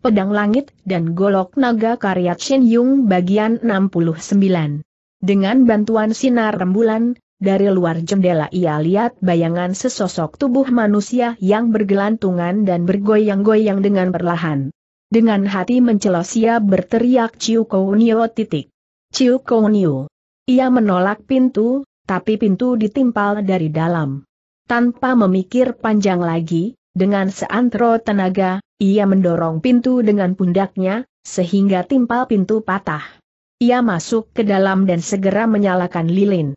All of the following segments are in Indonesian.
Pedang Langit, dan Golok Naga karya Chen Yung bagian 69. Dengan bantuan sinar rembulan, dari luar jendela ia lihat bayangan sesosok tubuh manusia yang bergelantungan dan bergoyang-goyang dengan perlahan. Dengan hati mencelos ia berteriak Ciu Kounio titik. Ciu Kounio. Ia menolak pintu, tapi pintu ditimpal dari dalam. Tanpa memikir panjang lagi, dengan seantero tenaga, ia mendorong pintu dengan pundaknya, sehingga timpal pintu patah. Ia masuk ke dalam dan segera menyalakan lilin.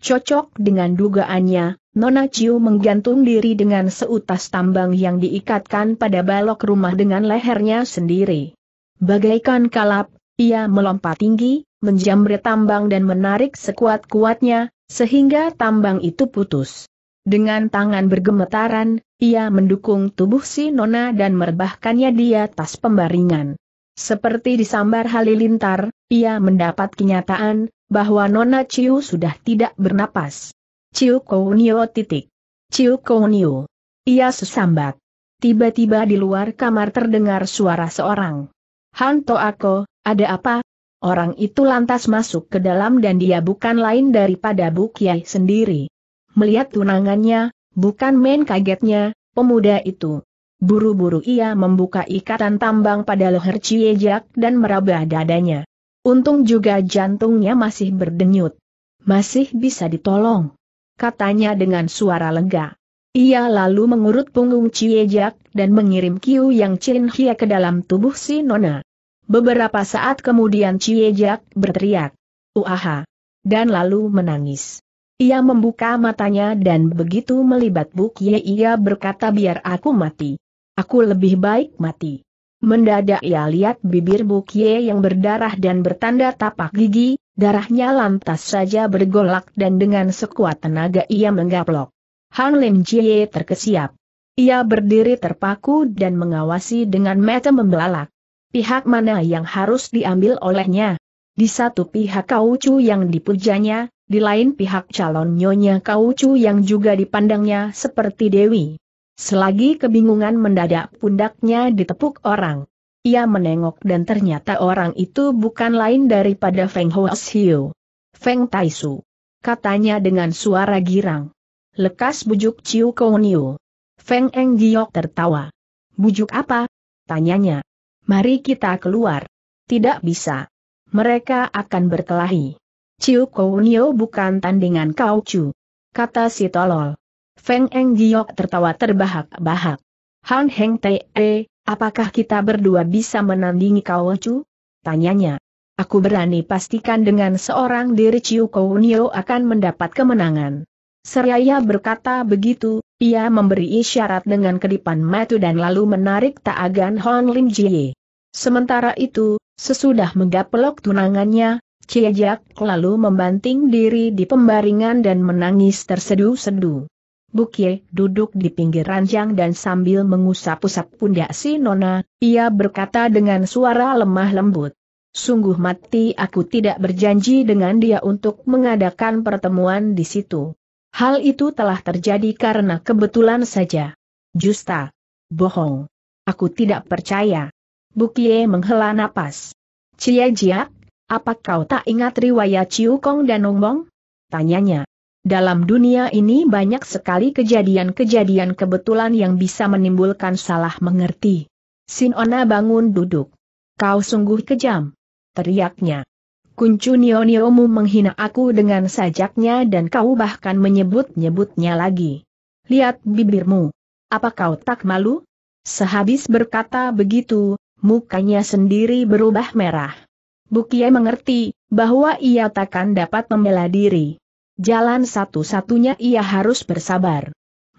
Cocok dengan dugaannya, Nona Ciu menggantung diri dengan seutas tambang yang diikatkan pada balok rumah dengan lehernya sendiri. Bagaikan kalap, ia melompat tinggi, menjamret tambang dan menarik sekuat-kuatnya, sehingga tambang itu putus. Dengan tangan bergemetaran, ia mendukung tubuh si Nona dan merebahkannya di atas pembaringan. Seperti disambar halilintar, ia mendapat kenyataan bahwa Nona Ciu sudah tidak bernapas. Ciu Kounio titik. Ciu Kounio. Ia sesambat. Tiba-tiba di luar kamar terdengar suara seorang. Hanto Ako, ada apa? Orang itu lantas masuk ke dalam dan dia bukan lain daripada Bukiai sendiri. Melihat tunangannya, Bukan main kagetnya, pemuda itu. Buru-buru ia membuka ikatan tambang pada leher Ciejak dan meraba dadanya. Untung juga jantungnya masih berdenyut. Masih bisa ditolong. Katanya dengan suara lega. Ia lalu mengurut punggung Ciejak dan mengirim Kiu Yang Chin Hia ke dalam tubuh si Nona. Beberapa saat kemudian Ciejak berteriak. Uaha! Dan lalu menangis. Ia membuka matanya dan begitu melibat Buk Ye ia berkata biar aku mati. Aku lebih baik mati. Mendadak ia lihat bibir Buk Ye yang berdarah dan bertanda tapak gigi, darahnya lantas saja bergolak dan dengan sekuat tenaga ia menggaplok. Han Lim Jie terkesiap. Ia berdiri terpaku dan mengawasi dengan mata membelalak. Pihak mana yang harus diambil olehnya? Di satu pihak Kau Chu yang dipujanya, di lain pihak calon Nyonya Kaucu yang juga dipandangnya seperti Dewi. Selagi kebingungan mendadak pundaknya ditepuk orang. Ia menengok dan ternyata orang itu bukan lain daripada Feng Huashiu. Feng Taisu. Katanya dengan suara girang. Lekas bujuk Ciu Kouniu. Feng Eng Giok tertawa. Bujuk apa? Tanyanya. Mari kita keluar. Tidak bisa. Mereka akan berkelahi. Ciu Kounio bukan tandingan kau Chu. Kata si tolol. Feng Eng Giok tertawa terbahak-bahak. Han Heng Te, -e, apakah kita berdua bisa menandingi kau Chu? Tanyanya. Aku berani pastikan dengan seorang diri Ciu Kounio akan mendapat kemenangan. Seraya berkata begitu, ia memberi isyarat dengan kedipan matu dan lalu menarik taagan Hon Lim Jie. Sementara itu, sesudah menggapelok tunangannya, Ciejak lalu membanting diri di pembaringan dan menangis tersedu-sedu. Bukye duduk di pinggir ranjang dan sambil mengusap-usap pundak si Nona, ia berkata dengan suara lemah lembut. Sungguh mati aku tidak berjanji dengan dia untuk mengadakan pertemuan di situ. Hal itu telah terjadi karena kebetulan saja. Justa. Bohong. Aku tidak percaya. Bukye menghela napas. Cia apa kau tak ingat riwayat Ciu Kong dan Nong Bong? Tanyanya. Dalam dunia ini banyak sekali kejadian-kejadian kebetulan yang bisa menimbulkan salah mengerti. Sin Ona bangun duduk. Kau sungguh kejam. Teriaknya. Kuncu Nio Kuncunioniomu menghina aku dengan sajaknya dan kau bahkan menyebut-nyebutnya lagi. Lihat bibirmu. Apa kau tak malu? Sehabis berkata begitu, mukanya sendiri berubah merah. Bukie mengerti bahwa ia takkan dapat membela diri. Jalan satu-satunya ia harus bersabar.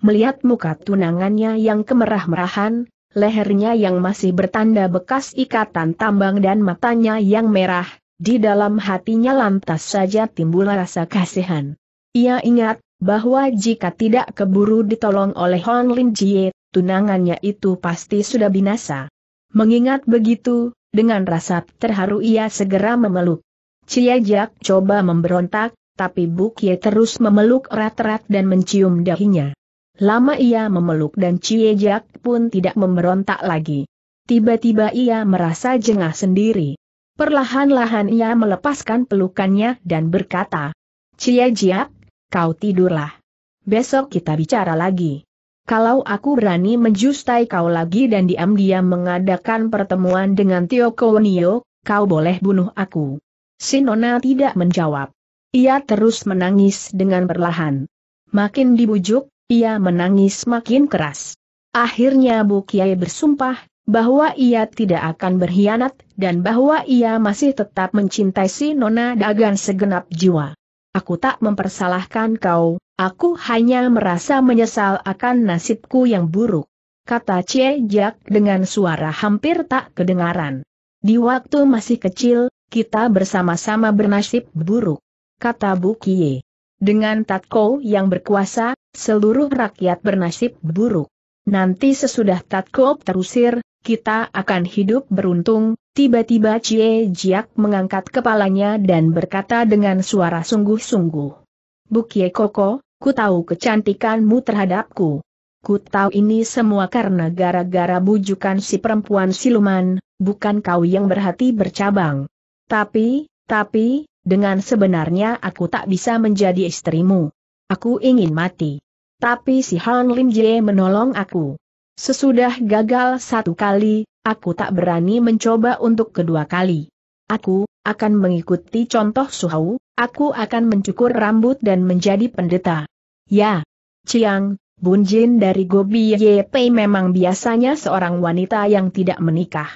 Melihat muka tunangannya yang kemerah-merahan, lehernya yang masih bertanda bekas ikatan tambang dan matanya yang merah, di dalam hatinya lantas saja timbul rasa kasihan. Ia ingat bahwa jika tidak keburu ditolong oleh Hon Lin Jie, tunangannya itu pasti sudah binasa. Mengingat begitu, dengan rasa terharu ia segera memeluk. Cia coba memberontak, tapi Bukie terus memeluk erat-erat dan mencium dahinya. Lama ia memeluk dan Cie pun tidak memberontak lagi. Tiba-tiba ia merasa jengah sendiri. Perlahan-lahan ia melepaskan pelukannya dan berkata, Ciajak, kau tidurlah. Besok kita bicara lagi. Kalau aku berani menjustai kau lagi dan diam-diam mengadakan pertemuan dengan Tio Kowenio, kau boleh bunuh aku. Sinona tidak menjawab. Ia terus menangis dengan perlahan. Makin dibujuk, ia menangis makin keras. Akhirnya Bu Kiai bersumpah, bahwa ia tidak akan berkhianat, dan bahwa ia masih tetap mencintai si Nona Dagan segenap jiwa. Aku tak mempersalahkan kau, Aku hanya merasa menyesal akan nasibku yang buruk. Kata Cie Jack dengan suara hampir tak kedengaran. Di waktu masih kecil, kita bersama-sama bernasib buruk. Kata Bu Kie. Dengan Tatko yang berkuasa, seluruh rakyat bernasib buruk. Nanti sesudah Tatko terusir, kita akan hidup beruntung, tiba-tiba Cie Jiak mengangkat kepalanya dan berkata dengan suara sungguh-sungguh. Bukie Koko, ku tahu kecantikanmu terhadapku. Ku tahu ini semua karena gara-gara bujukan si perempuan siluman, bukan kau yang berhati bercabang. Tapi, tapi, dengan sebenarnya aku tak bisa menjadi istrimu. Aku ingin mati. Tapi si Han Lim Jie menolong aku. Sesudah gagal satu kali, aku tak berani mencoba untuk kedua kali. Aku, akan mengikuti contoh Suhau, Aku akan mencukur rambut dan menjadi pendeta. Ya. Ciang, Bunjin dari Gobi Yepei memang biasanya seorang wanita yang tidak menikah.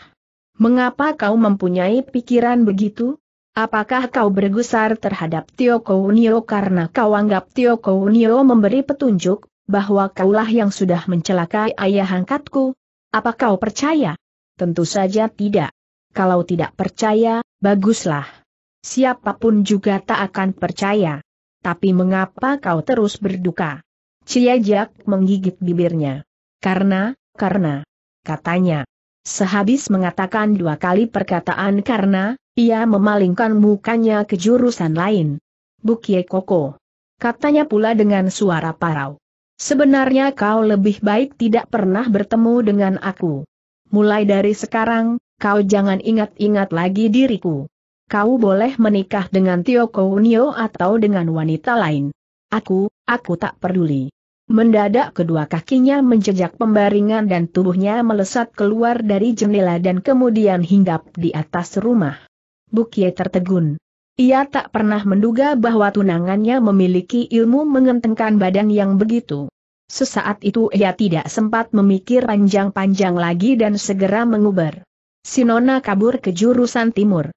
Mengapa kau mempunyai pikiran begitu? Apakah kau bergusar terhadap Tio Kounio karena kau anggap Tio Kounio memberi petunjuk, bahwa kaulah yang sudah mencelakai ayah angkatku? Apa kau percaya? Tentu saja tidak. Kalau tidak percaya, baguslah siapapun juga tak akan percaya. Tapi mengapa kau terus berduka? Ciajak menggigit bibirnya. Karena, karena, katanya. Sehabis mengatakan dua kali perkataan karena, ia memalingkan mukanya ke jurusan lain. Bukie Koko. Katanya pula dengan suara parau. Sebenarnya kau lebih baik tidak pernah bertemu dengan aku. Mulai dari sekarang, kau jangan ingat-ingat lagi diriku kau boleh menikah dengan Tio Kounio atau dengan wanita lain. Aku, aku tak peduli. Mendadak kedua kakinya menjejak pembaringan dan tubuhnya melesat keluar dari jendela dan kemudian hinggap di atas rumah. Bukie tertegun. Ia tak pernah menduga bahwa tunangannya memiliki ilmu mengentengkan badan yang begitu. Sesaat itu ia tidak sempat memikir panjang-panjang lagi dan segera menguber. Sinona kabur ke jurusan timur.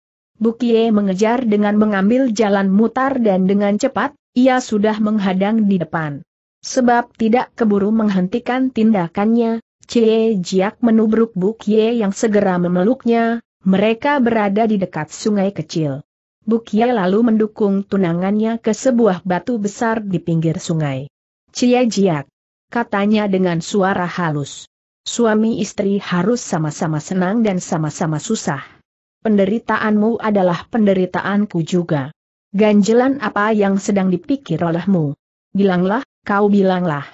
Bukie mengejar dengan mengambil jalan mutar dan dengan cepat, ia sudah menghadang di depan. Sebab tidak keburu menghentikan tindakannya, Cie Jiak menubruk Bukie yang segera memeluknya, mereka berada di dekat sungai kecil. Bukie lalu mendukung tunangannya ke sebuah batu besar di pinggir sungai. Cie Jiak, katanya dengan suara halus. Suami istri harus sama-sama senang dan sama-sama susah penderitaanmu adalah penderitaanku juga. Ganjelan apa yang sedang dipikir olehmu? Bilanglah, kau bilanglah.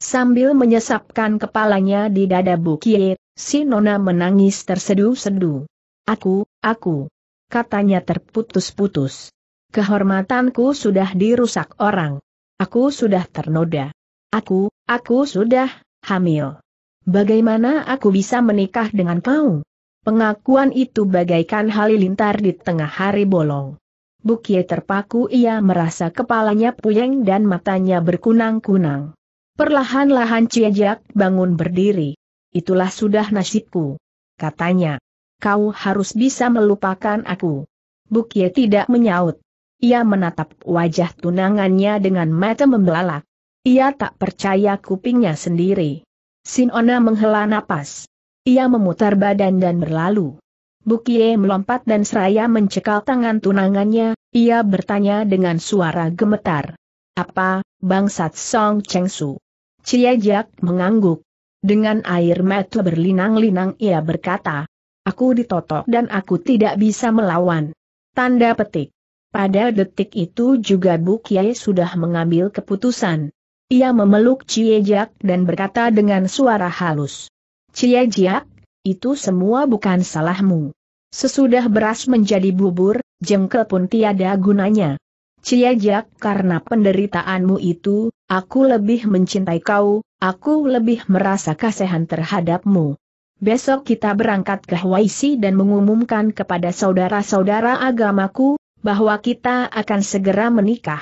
Sambil menyesapkan kepalanya di dada bukit, si Nona menangis terseduh-seduh. Aku, aku. Katanya terputus-putus. Kehormatanku sudah dirusak orang. Aku sudah ternoda. Aku, aku sudah hamil. Bagaimana aku bisa menikah dengan kau? Pengakuan itu bagaikan halilintar di tengah hari bolong. Bukie terpaku ia merasa kepalanya puyeng dan matanya berkunang-kunang. Perlahan-lahan Ciejak bangun berdiri. Itulah sudah nasibku. Katanya. Kau harus bisa melupakan aku. Bukie tidak menyaut. Ia menatap wajah tunangannya dengan mata membelalak. Ia tak percaya kupingnya sendiri. Sinona menghela napas. Ia memutar badan dan berlalu. Bukie melompat dan seraya mencekal tangan tunangannya, ia bertanya dengan suara gemetar. Apa, bangsat Song Chengsu?" Su? mengangguk. Dengan air mata berlinang-linang ia berkata, Aku ditotok dan aku tidak bisa melawan. Tanda petik. Pada detik itu juga Bu sudah mengambil keputusan. Ia memeluk Ciejak dan berkata dengan suara halus. Cia Jiak, itu semua bukan salahmu. Sesudah beras menjadi bubur, jengkel pun tiada gunanya. Cia Jiak karena penderitaanmu itu, aku lebih mencintai kau, aku lebih merasa kasihan terhadapmu. Besok kita berangkat ke Hawaii dan mengumumkan kepada saudara-saudara agamaku, bahwa kita akan segera menikah.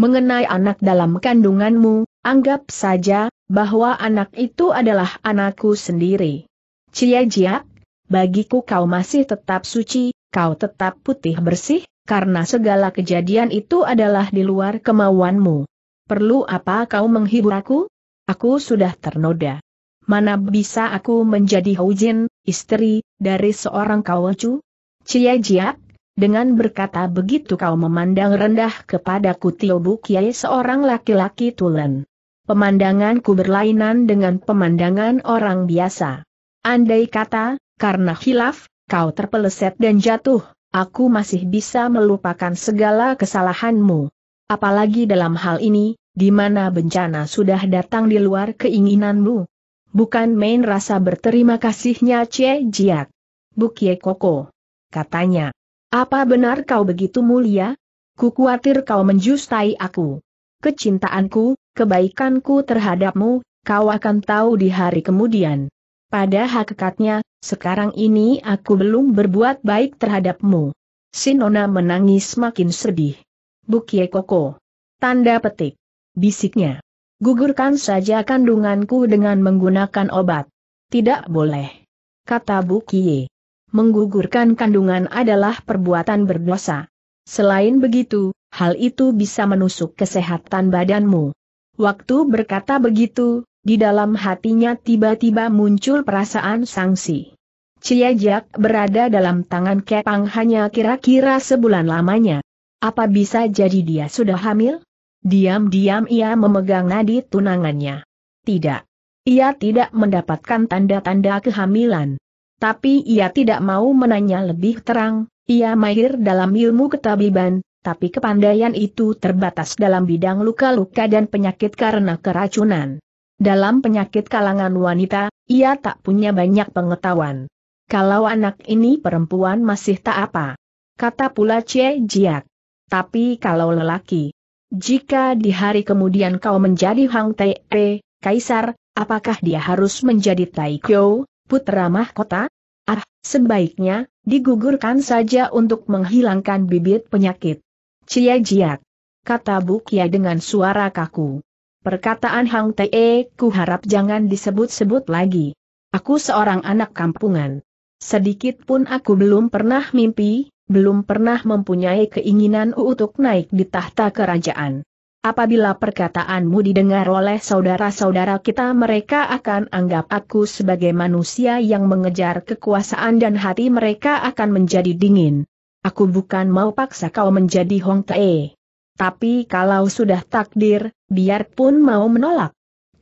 Mengenai anak dalam kandunganmu, Anggap saja, bahwa anak itu adalah anakku sendiri. Cia Jiak, bagiku kau masih tetap suci, kau tetap putih bersih, karena segala kejadian itu adalah di luar kemauanmu. Perlu apa kau menghibur aku? Aku sudah ternoda. Mana bisa aku menjadi Houjin, istri, dari seorang kawacu? Cia Jiak, dengan berkata begitu kau memandang rendah kepadaku Tio Kiai seorang laki-laki tulen pemandanganku berlainan dengan pemandangan orang biasa. Andai kata, karena hilaf, kau terpeleset dan jatuh, aku masih bisa melupakan segala kesalahanmu. Apalagi dalam hal ini, di mana bencana sudah datang di luar keinginanmu. Bukan main rasa berterima kasihnya Cie Jiak. Bukie Koko. Katanya. Apa benar kau begitu mulia? Ku khawatir kau menjustai aku. Kecintaanku, kebaikanku terhadapmu, kau akan tahu di hari kemudian. Pada hakikatnya, sekarang ini aku belum berbuat baik terhadapmu. Sinona menangis makin sedih. Bukie Koko. Tanda petik. Bisiknya. Gugurkan saja kandunganku dengan menggunakan obat. Tidak boleh. Kata Bukie. Menggugurkan kandungan adalah perbuatan berdosa. Selain begitu, hal itu bisa menusuk kesehatan badanmu. Waktu berkata begitu, di dalam hatinya tiba-tiba muncul perasaan sangsi. Ciajak berada dalam tangan Kepang hanya kira-kira sebulan lamanya. Apa bisa jadi dia sudah hamil? Diam-diam ia memegang nadi tunangannya. Tidak. Ia tidak mendapatkan tanda-tanda kehamilan. Tapi ia tidak mau menanya lebih terang, ia mahir dalam ilmu ketabiban, tapi kepandaian itu terbatas dalam bidang luka-luka dan penyakit karena keracunan. Dalam penyakit kalangan wanita, ia tak punya banyak pengetahuan. Kalau anak ini perempuan masih tak apa. Kata pula Cie Jiak. Tapi kalau lelaki, jika di hari kemudian kau menjadi Hang Tai Te, Kaisar, apakah dia harus menjadi Taikyo, putra mahkota? Ah, sebaiknya, digugurkan saja untuk menghilangkan bibit penyakit. Cia-jiat. Kata Bukia dengan suara kaku. Perkataan Hang Te, ku harap jangan disebut-sebut lagi. Aku seorang anak kampungan. Sedikit pun aku belum pernah mimpi, belum pernah mempunyai keinginan untuk naik di tahta kerajaan. Apabila perkataanmu didengar oleh saudara-saudara kita mereka akan anggap aku sebagai manusia yang mengejar kekuasaan dan hati mereka akan menjadi dingin. Aku bukan mau paksa kau menjadi Hong Tae. Tapi kalau sudah takdir, biarpun mau menolak.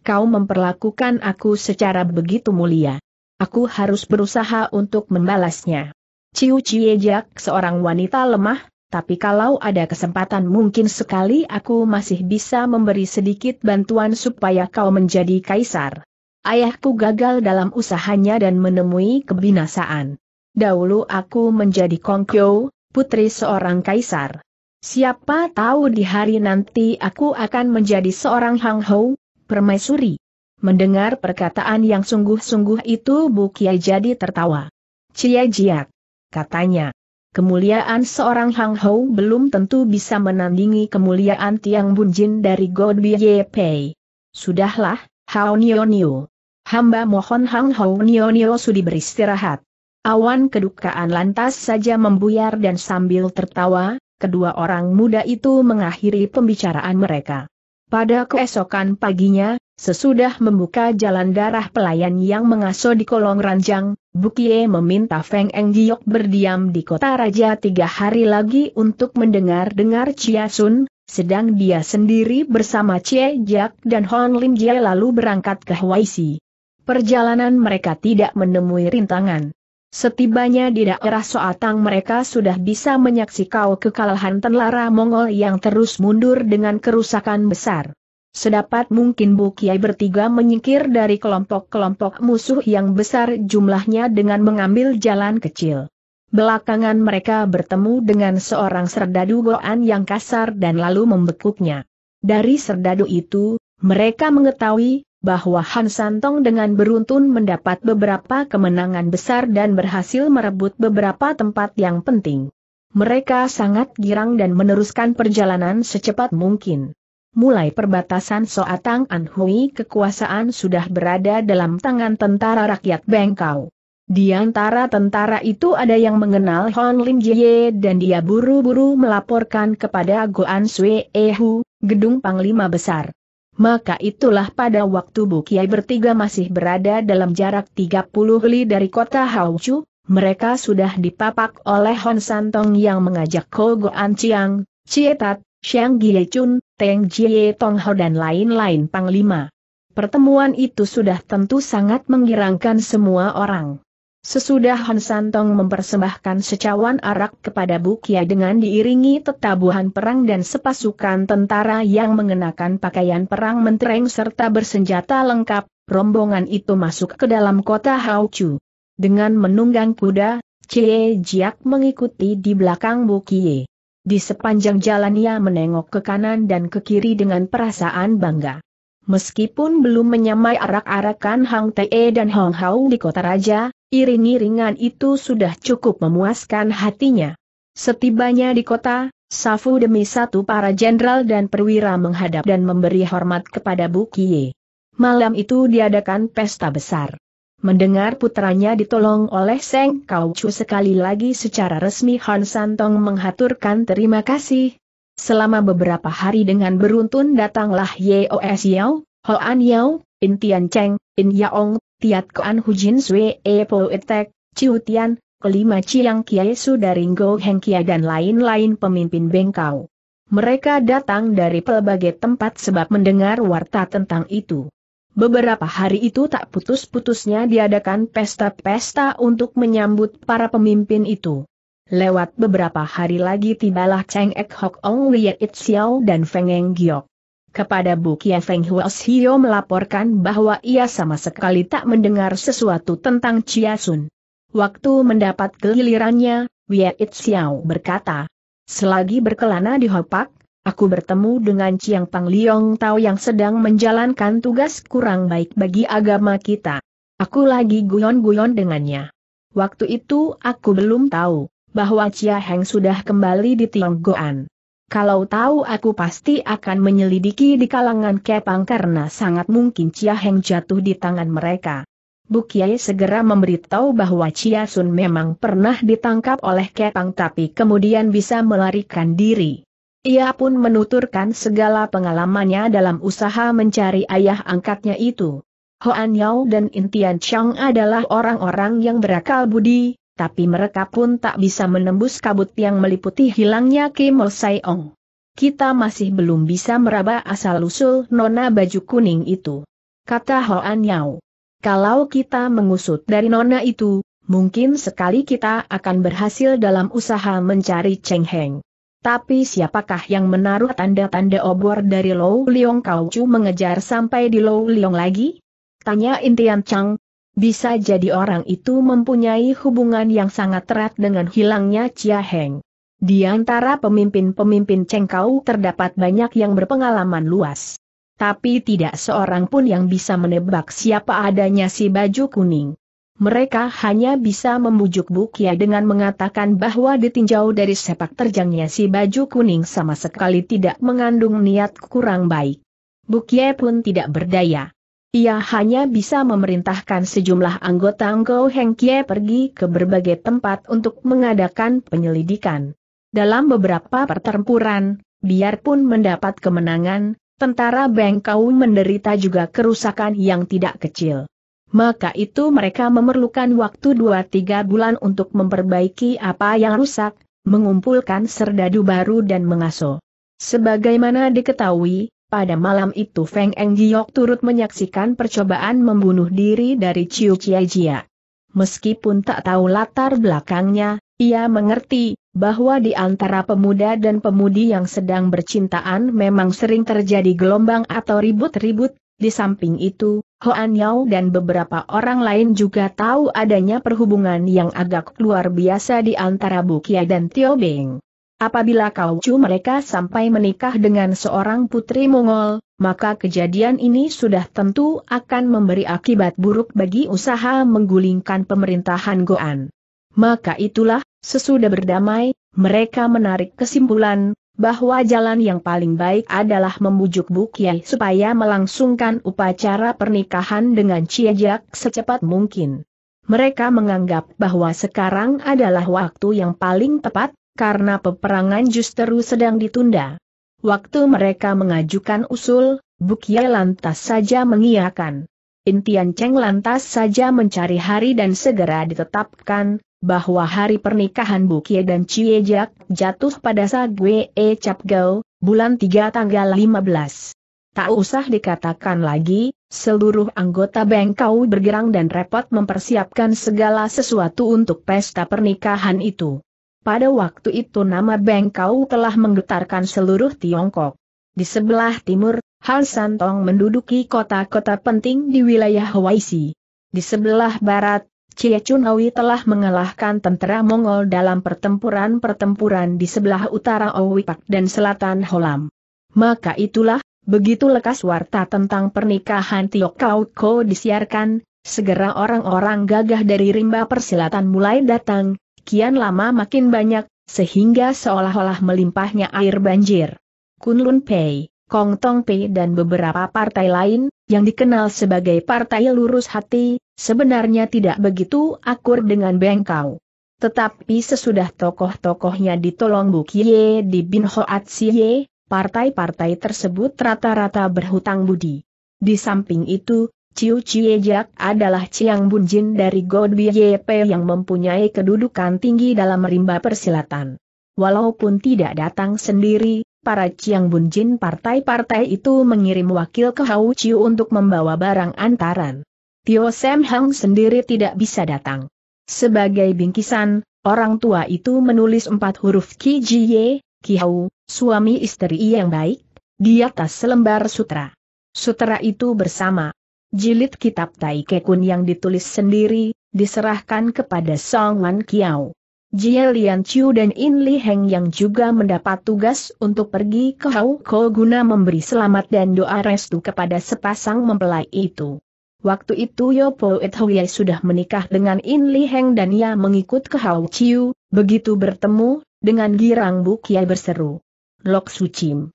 Kau memperlakukan aku secara begitu mulia. Aku harus berusaha untuk membalasnya. Ciu Cie Jak seorang wanita lemah, tapi kalau ada kesempatan mungkin sekali aku masih bisa memberi sedikit bantuan supaya kau menjadi kaisar. Ayahku gagal dalam usahanya dan menemui kebinasaan. Dahulu aku menjadi Kongkyo, putri seorang kaisar. Siapa tahu di hari nanti aku akan menjadi seorang Hang Hou, permaisuri. Mendengar perkataan yang sungguh-sungguh itu Bu Kiai jadi tertawa. Cia jiat. Katanya, kemuliaan seorang Hang Hou belum tentu bisa menandingi kemuliaan Tiang Bunjin dari God Ye Pei. Sudahlah, Hao Nio Nio. Hamba mohon Hang Hao Nio Nio sudi beristirahat. Awan kedukaan lantas saja membuyar dan sambil tertawa, kedua orang muda itu mengakhiri pembicaraan mereka. Pada keesokan paginya, sesudah membuka jalan darah pelayan yang mengasuh di kolong ranjang, Bukie meminta Feng Eng Giok berdiam di kota raja tiga hari lagi untuk mendengar-dengar Chia Sun, sedang dia sendiri bersama Cie Jak dan Hon Lim Jie lalu berangkat ke Hawaii. Perjalanan mereka tidak menemui rintangan. Setibanya di daerah Soatang mereka sudah bisa menyaksikan kekalahan tenlara Mongol yang terus mundur dengan kerusakan besar. Sedapat mungkin Bu Kiai bertiga menyingkir dari kelompok-kelompok musuh yang besar jumlahnya dengan mengambil jalan kecil. Belakangan mereka bertemu dengan seorang serdadu Goan yang kasar dan lalu membekuknya. Dari serdadu itu, mereka mengetahui bahwa Han Santong dengan beruntun mendapat beberapa kemenangan besar dan berhasil merebut beberapa tempat yang penting. Mereka sangat girang dan meneruskan perjalanan secepat mungkin. Mulai perbatasan Soatang Anhui kekuasaan sudah berada dalam tangan tentara rakyat Bengkau. Di antara tentara itu ada yang mengenal Hon Lim Jie dan dia buru-buru melaporkan kepada Goan Sui Ehu, gedung Panglima Besar maka itulah pada waktu Bu bertiga masih berada dalam jarak 30 li dari kota Hauchu, mereka sudah dipapak oleh Hon Santong yang mengajak Ko Goan Chiang, Cietat, Xiang Gie Chun, Teng Jie Tong Ho dan lain-lain panglima. Pertemuan itu sudah tentu sangat menggirangkan semua orang. Sesudah Han Santong mempersembahkan secawan arak kepada Bukia dengan diiringi tetabuhan perang dan sepasukan tentara yang mengenakan pakaian perang mentereng serta bersenjata lengkap, rombongan itu masuk ke dalam kota Hauchu. Dengan menunggang kuda, Cie Jiak mengikuti di belakang Bukie. Di sepanjang jalan ia menengok ke kanan dan ke kiri dengan perasaan bangga. Meskipun belum menyamai arak-arakan Hang Tee dan Hong Hao di kota raja, Iring-iringan itu sudah cukup memuaskan hatinya. Setibanya di kota, Safu demi satu para jenderal dan perwira menghadap dan memberi hormat kepada Bukie. Malam itu diadakan pesta besar. Mendengar putranya ditolong oleh Seng Kauchu sekali lagi secara resmi Han Santong menghaturkan terima kasih. Selama beberapa hari dengan beruntun datanglah Yeo Es Yao, Hoan Yao, Intian Cheng, In Yaong, Tiat Koan Hujin Sui E Po Etek, Chiu Tian, kelima Ciang Kiai Sudaringgo Heng Kia dan lain-lain pemimpin bengkau. Mereka datang dari pelbagai tempat sebab mendengar warta tentang itu. Beberapa hari itu tak putus-putusnya diadakan pesta-pesta untuk menyambut para pemimpin itu. Lewat beberapa hari lagi tibalah Cheng Ek Hok Ong Liet It Xiao dan Feng Eng Giok kepada yang Feng Huas Hio melaporkan bahwa ia sama sekali tak mendengar sesuatu tentang Chia Sun. Waktu mendapat gelirannya, Wei It Xiao berkata, Selagi berkelana di Hopak, aku bertemu dengan Chiang Pang Liong Tao yang sedang menjalankan tugas kurang baik bagi agama kita. Aku lagi guyon-guyon dengannya. Waktu itu aku belum tahu bahwa Chia Heng sudah kembali di Tionggoan. Kalau tahu aku pasti akan menyelidiki di kalangan Kepang karena sangat mungkin Chia Heng jatuh di tangan mereka. Bu Kiai segera memberitahu bahwa Chia Sun memang pernah ditangkap oleh Kepang tapi kemudian bisa melarikan diri. Ia pun menuturkan segala pengalamannya dalam usaha mencari ayah angkatnya itu. Hoan Yao dan Intian Chang adalah orang-orang yang berakal budi, tapi mereka pun tak bisa menembus kabut yang meliputi hilangnya Kim Sei-ong. Kita masih belum bisa meraba asal-usul nona baju kuning itu. Kata Hoan Yao. Kalau kita mengusut dari nona itu, mungkin sekali kita akan berhasil dalam usaha mencari Cheng Heng. Tapi siapakah yang menaruh tanda-tanda obor dari Lou Kau Chu mengejar sampai di Lou Leong lagi? Tanya Intian Chang, bisa jadi orang itu mempunyai hubungan yang sangat erat dengan hilangnya Chia Heng. Di antara pemimpin-pemimpin Cengkau terdapat banyak yang berpengalaman luas. Tapi tidak seorang pun yang bisa menebak siapa adanya si baju kuning. Mereka hanya bisa membujuk Bukia dengan mengatakan bahwa ditinjau dari sepak terjangnya si baju kuning sama sekali tidak mengandung niat kurang baik. Bukia pun tidak berdaya. Ia hanya bisa memerintahkan sejumlah anggota Ngo Heng Kie pergi ke berbagai tempat untuk mengadakan penyelidikan. Dalam beberapa pertempuran, biarpun mendapat kemenangan, tentara Bengkau menderita juga kerusakan yang tidak kecil. Maka itu mereka memerlukan waktu 2-3 bulan untuk memperbaiki apa yang rusak, mengumpulkan serdadu baru dan mengaso. Sebagaimana diketahui, pada malam itu Feng Enggiok turut menyaksikan percobaan membunuh diri dari Chiu Chia Jia. Meskipun tak tahu latar belakangnya, ia mengerti bahwa di antara pemuda dan pemudi yang sedang bercintaan memang sering terjadi gelombang atau ribut-ribut, di samping itu, Hoan Yao dan beberapa orang lain juga tahu adanya perhubungan yang agak luar biasa di antara Bukia dan Tio Beng. Apabila kauju mereka sampai menikah dengan seorang putri Mongol, maka kejadian ini sudah tentu akan memberi akibat buruk bagi usaha menggulingkan pemerintahan Goan. Maka itulah, sesudah berdamai, mereka menarik kesimpulan, bahwa jalan yang paling baik adalah membujuk Bukyai supaya melangsungkan upacara pernikahan dengan Ciejak secepat mungkin. Mereka menganggap bahwa sekarang adalah waktu yang paling tepat, karena peperangan justru sedang ditunda. Waktu mereka mengajukan usul, Bukia lantas saja mengiakan. Intian Cheng lantas saja mencari hari dan segera ditetapkan, bahwa hari pernikahan Bukia dan Jak jatuh pada Sagwe E Gau, bulan 3 tanggal 15. Tak usah dikatakan lagi, seluruh anggota Bengkau bergerak dan repot mempersiapkan segala sesuatu untuk pesta pernikahan itu. Pada waktu itu nama Bengkau telah menggetarkan seluruh Tiongkok. Di sebelah timur, Han Santong menduduki kota-kota penting di wilayah Hawaii. Di sebelah barat, Chia Chunawi telah mengalahkan tentara Mongol dalam pertempuran-pertempuran di sebelah utara Owipak dan selatan Holam. Maka itulah, begitu lekas warta tentang pernikahan Tio Kau Ko disiarkan, segera orang-orang gagah dari rimba persilatan mulai datang, Kian lama makin banyak, sehingga seolah-olah melimpahnya air banjir. Kunlun Pei, Kong Tong Pei dan beberapa partai lain, yang dikenal sebagai partai lurus hati, sebenarnya tidak begitu akur dengan Bengkau. Tetapi sesudah tokoh-tokohnya ditolong Bu Kie di Bin Hoat Sie, partai-partai tersebut rata-rata berhutang budi. Di samping itu, Ciu Cie Jiak adalah ciang Bunjin dari Godwi YP yang mempunyai kedudukan tinggi dalam rimba persilatan. Walaupun tidak datang sendiri, para ciang Bunjin partai-partai itu mengirim wakil ke Hau Ciu untuk membawa barang antaran. Tio Sam Hang sendiri tidak bisa datang. Sebagai bingkisan, orang tua itu menulis empat huruf Ki Jie, Ki Hau, suami istri yang baik, di atas selembar sutra. Sutra itu bersama Jilid kitab Tai Kekun yang ditulis sendiri, diserahkan kepada Song Wan Kiao. Jie Lian Chiu dan In Li Heng yang juga mendapat tugas untuk pergi ke Hau Ko guna memberi selamat dan doa restu kepada sepasang mempelai itu. Waktu itu Yo Po Et sudah menikah dengan In Li Heng dan ia mengikut ke Hau Chiu, begitu bertemu, dengan girang Buk Kiai berseru. Lok Su Chim.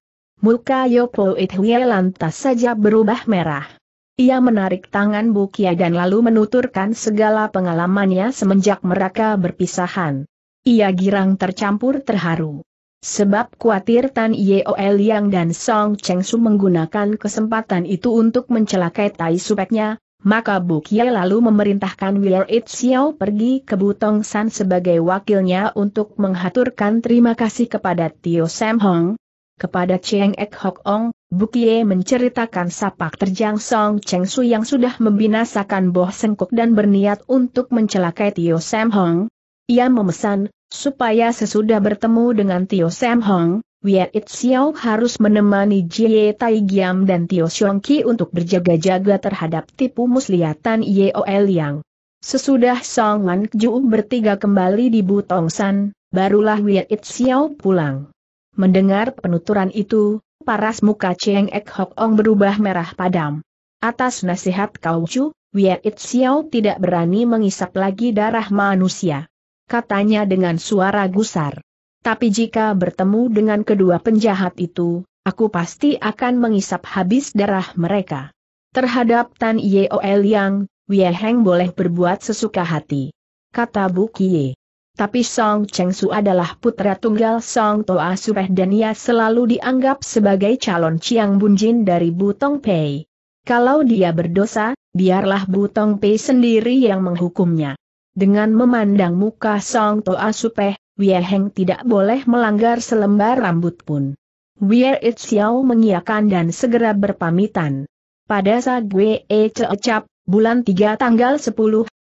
Muka Yo Po Et lantas saja berubah merah. Ia menarik tangan Bukia dan lalu menuturkan segala pengalamannya semenjak mereka berpisahan. Ia girang tercampur terharu. Sebab khawatir Tan Yeol Yang dan Song Cheng Su menggunakan kesempatan itu untuk mencelakai Tai Supeknya, maka Bu Kia lalu memerintahkan Will It Xiao pergi ke Butong San sebagai wakilnya untuk menghaturkan terima kasih kepada Tio Sam Hong, kepada Cheng Ek Hok Ong, Bukie menceritakan sapak terjang Song Cheng Su yang sudah membinasakan Boh Sengkok dan berniat untuk mencelakai Tio Sam Hong. Ia memesan, supaya sesudah bertemu dengan Tio Sam Hong, Wei It Xiao harus menemani Jie Tai Giam dan Tio Xiong Ki untuk berjaga-jaga terhadap tipu muslihatan Yeol Yang. Sesudah Song Wan Ju bertiga kembali di Butong San, barulah Wei It Xiao pulang. Mendengar penuturan itu, paras muka Cheng Ek Hok Ong berubah merah padam. Atas nasihat Kau Chu, Wei Xiao tidak berani mengisap lagi darah manusia. Katanya dengan suara gusar. Tapi jika bertemu dengan kedua penjahat itu, aku pasti akan mengisap habis darah mereka. Terhadap Tan Yeol Yang, Wei Heng boleh berbuat sesuka hati. Kata Bu Kie. Tapi Song Cheng Su adalah putra tunggal Song Toa Supeh dan ia selalu dianggap sebagai calon Chiang Bunjin dari Butong Pei. Kalau dia berdosa, biarlah Butong Pei sendiri yang menghukumnya. Dengan memandang muka Song Toa Supeh, Wie Heng tidak boleh melanggar selembar rambut pun. Wie It Xiao mengiakan dan segera berpamitan. Pada saat Gue Ecap, bulan 3 tanggal 10,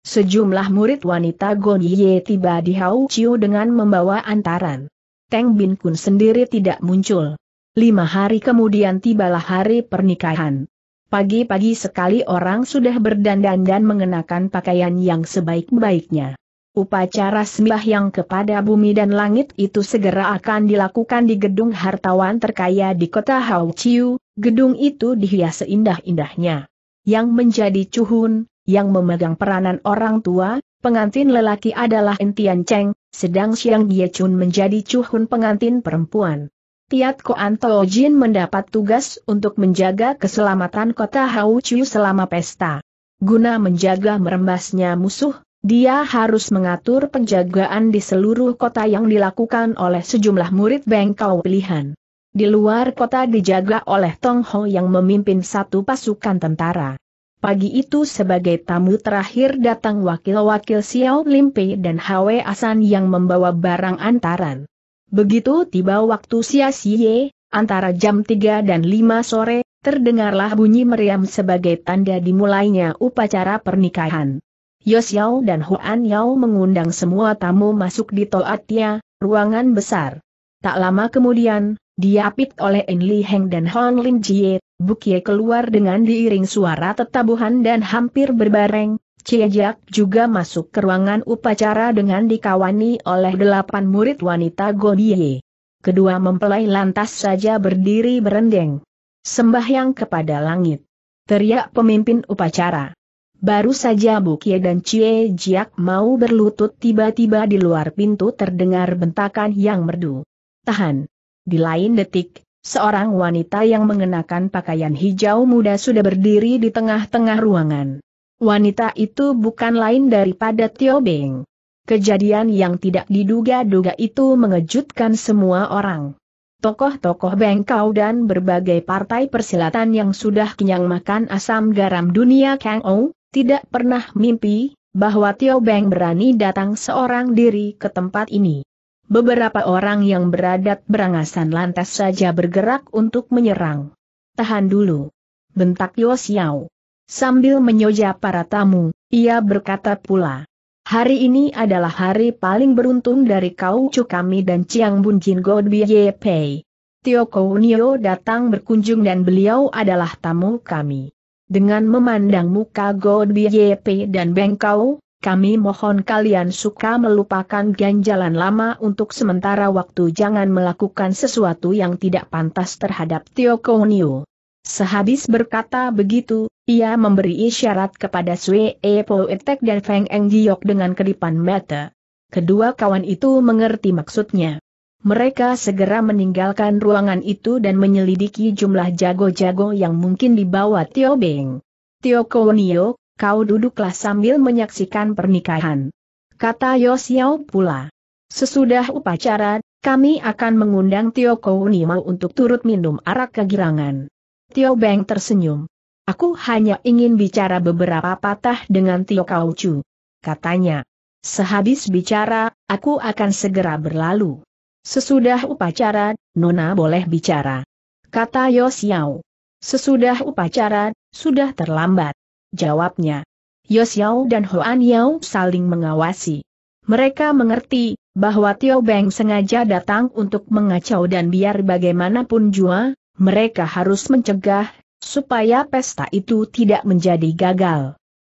Sejumlah murid wanita Ye tiba di Hau Chiu dengan membawa antaran. Teng Bin Kun sendiri tidak muncul. Lima hari kemudian tibalah hari pernikahan. Pagi-pagi sekali orang sudah berdandan dan mengenakan pakaian yang sebaik-baiknya. Upacara sembah yang kepada bumi dan langit itu segera akan dilakukan di gedung hartawan terkaya di kota Hau Chiu, gedung itu dihias seindah-indahnya. Yang menjadi cuhun, yang memegang peranan orang tua, pengantin lelaki adalah Entian Cheng, sedang Xiang Ye Chun menjadi cuhun pengantin perempuan. Tiat Koan Tao Jin mendapat tugas untuk menjaga keselamatan kota Chiu selama pesta. Guna menjaga merembasnya musuh, dia harus mengatur penjagaan di seluruh kota yang dilakukan oleh sejumlah murid bengkau pilihan. Di luar kota dijaga oleh Tong Ho yang memimpin satu pasukan tentara. Pagi itu sebagai tamu terakhir datang wakil-wakil Xiao Limpe dan Hwe Asan yang membawa barang antaran. Begitu tiba waktu Xia Xie, antara jam 3 dan 5 sore, terdengarlah bunyi meriam sebagai tanda dimulainya upacara pernikahan. Yosiao dan Huan Yao mengundang semua tamu masuk di Toatia, ruangan besar. Tak lama kemudian, diapit oleh En Li Heng dan Hon Lim Jie, Bukie keluar dengan diiring suara tetabuhan dan hampir berbareng, Jiak juga masuk ke ruangan upacara dengan dikawani oleh delapan murid wanita Godie. Kedua mempelai lantas saja berdiri berendeng. Sembahyang kepada langit. Teriak pemimpin upacara. Baru saja Bukie dan Cie Jiak mau berlutut tiba-tiba di luar pintu terdengar bentakan yang merdu. Tahan. Di lain detik, seorang wanita yang mengenakan pakaian hijau muda sudah berdiri di tengah-tengah ruangan. Wanita itu bukan lain daripada Tio Beng. Kejadian yang tidak diduga-duga itu mengejutkan semua orang. Tokoh-tokoh bengkau dan berbagai partai persilatan yang sudah kenyang makan asam garam dunia Kang Ou, tidak pernah mimpi bahwa Tio Beng berani datang seorang diri ke tempat ini. Beberapa orang yang beradat berangasan lantas saja bergerak untuk menyerang. Tahan dulu. Bentak Yos Yao. Sambil menyoja para tamu, ia berkata pula. Hari ini adalah hari paling beruntung dari kau, cu kami dan Chiang Bun Jin God Ye Pei. Tio Kounio datang berkunjung dan beliau adalah tamu kami. Dengan memandang muka God Ye Pei dan Beng Kau kami mohon kalian suka melupakan ganjalan lama untuk sementara waktu jangan melakukan sesuatu yang tidak pantas terhadap Tio Konio. Sehabis berkata begitu, ia memberi isyarat kepada Sue E. Poetek dan Feng Eng Giok dengan kedipan mata. Kedua kawan itu mengerti maksudnya. Mereka segera meninggalkan ruangan itu dan menyelidiki jumlah jago-jago yang mungkin dibawa Tio Beng. Tio Konio kau duduklah sambil menyaksikan pernikahan. Kata Yosiao pula. Sesudah upacara, kami akan mengundang Tio Kounimau untuk turut minum arak kegirangan. Tio Beng tersenyum. Aku hanya ingin bicara beberapa patah dengan Tio Kauchu," Katanya. Sehabis bicara, aku akan segera berlalu. Sesudah upacara, Nona boleh bicara. Kata Yosiao. Sesudah upacara, sudah terlambat jawabnya. Yosiao dan Hoan Yao saling mengawasi. Mereka mengerti bahwa Tio Beng sengaja datang untuk mengacau dan biar bagaimanapun jua, mereka harus mencegah supaya pesta itu tidak menjadi gagal.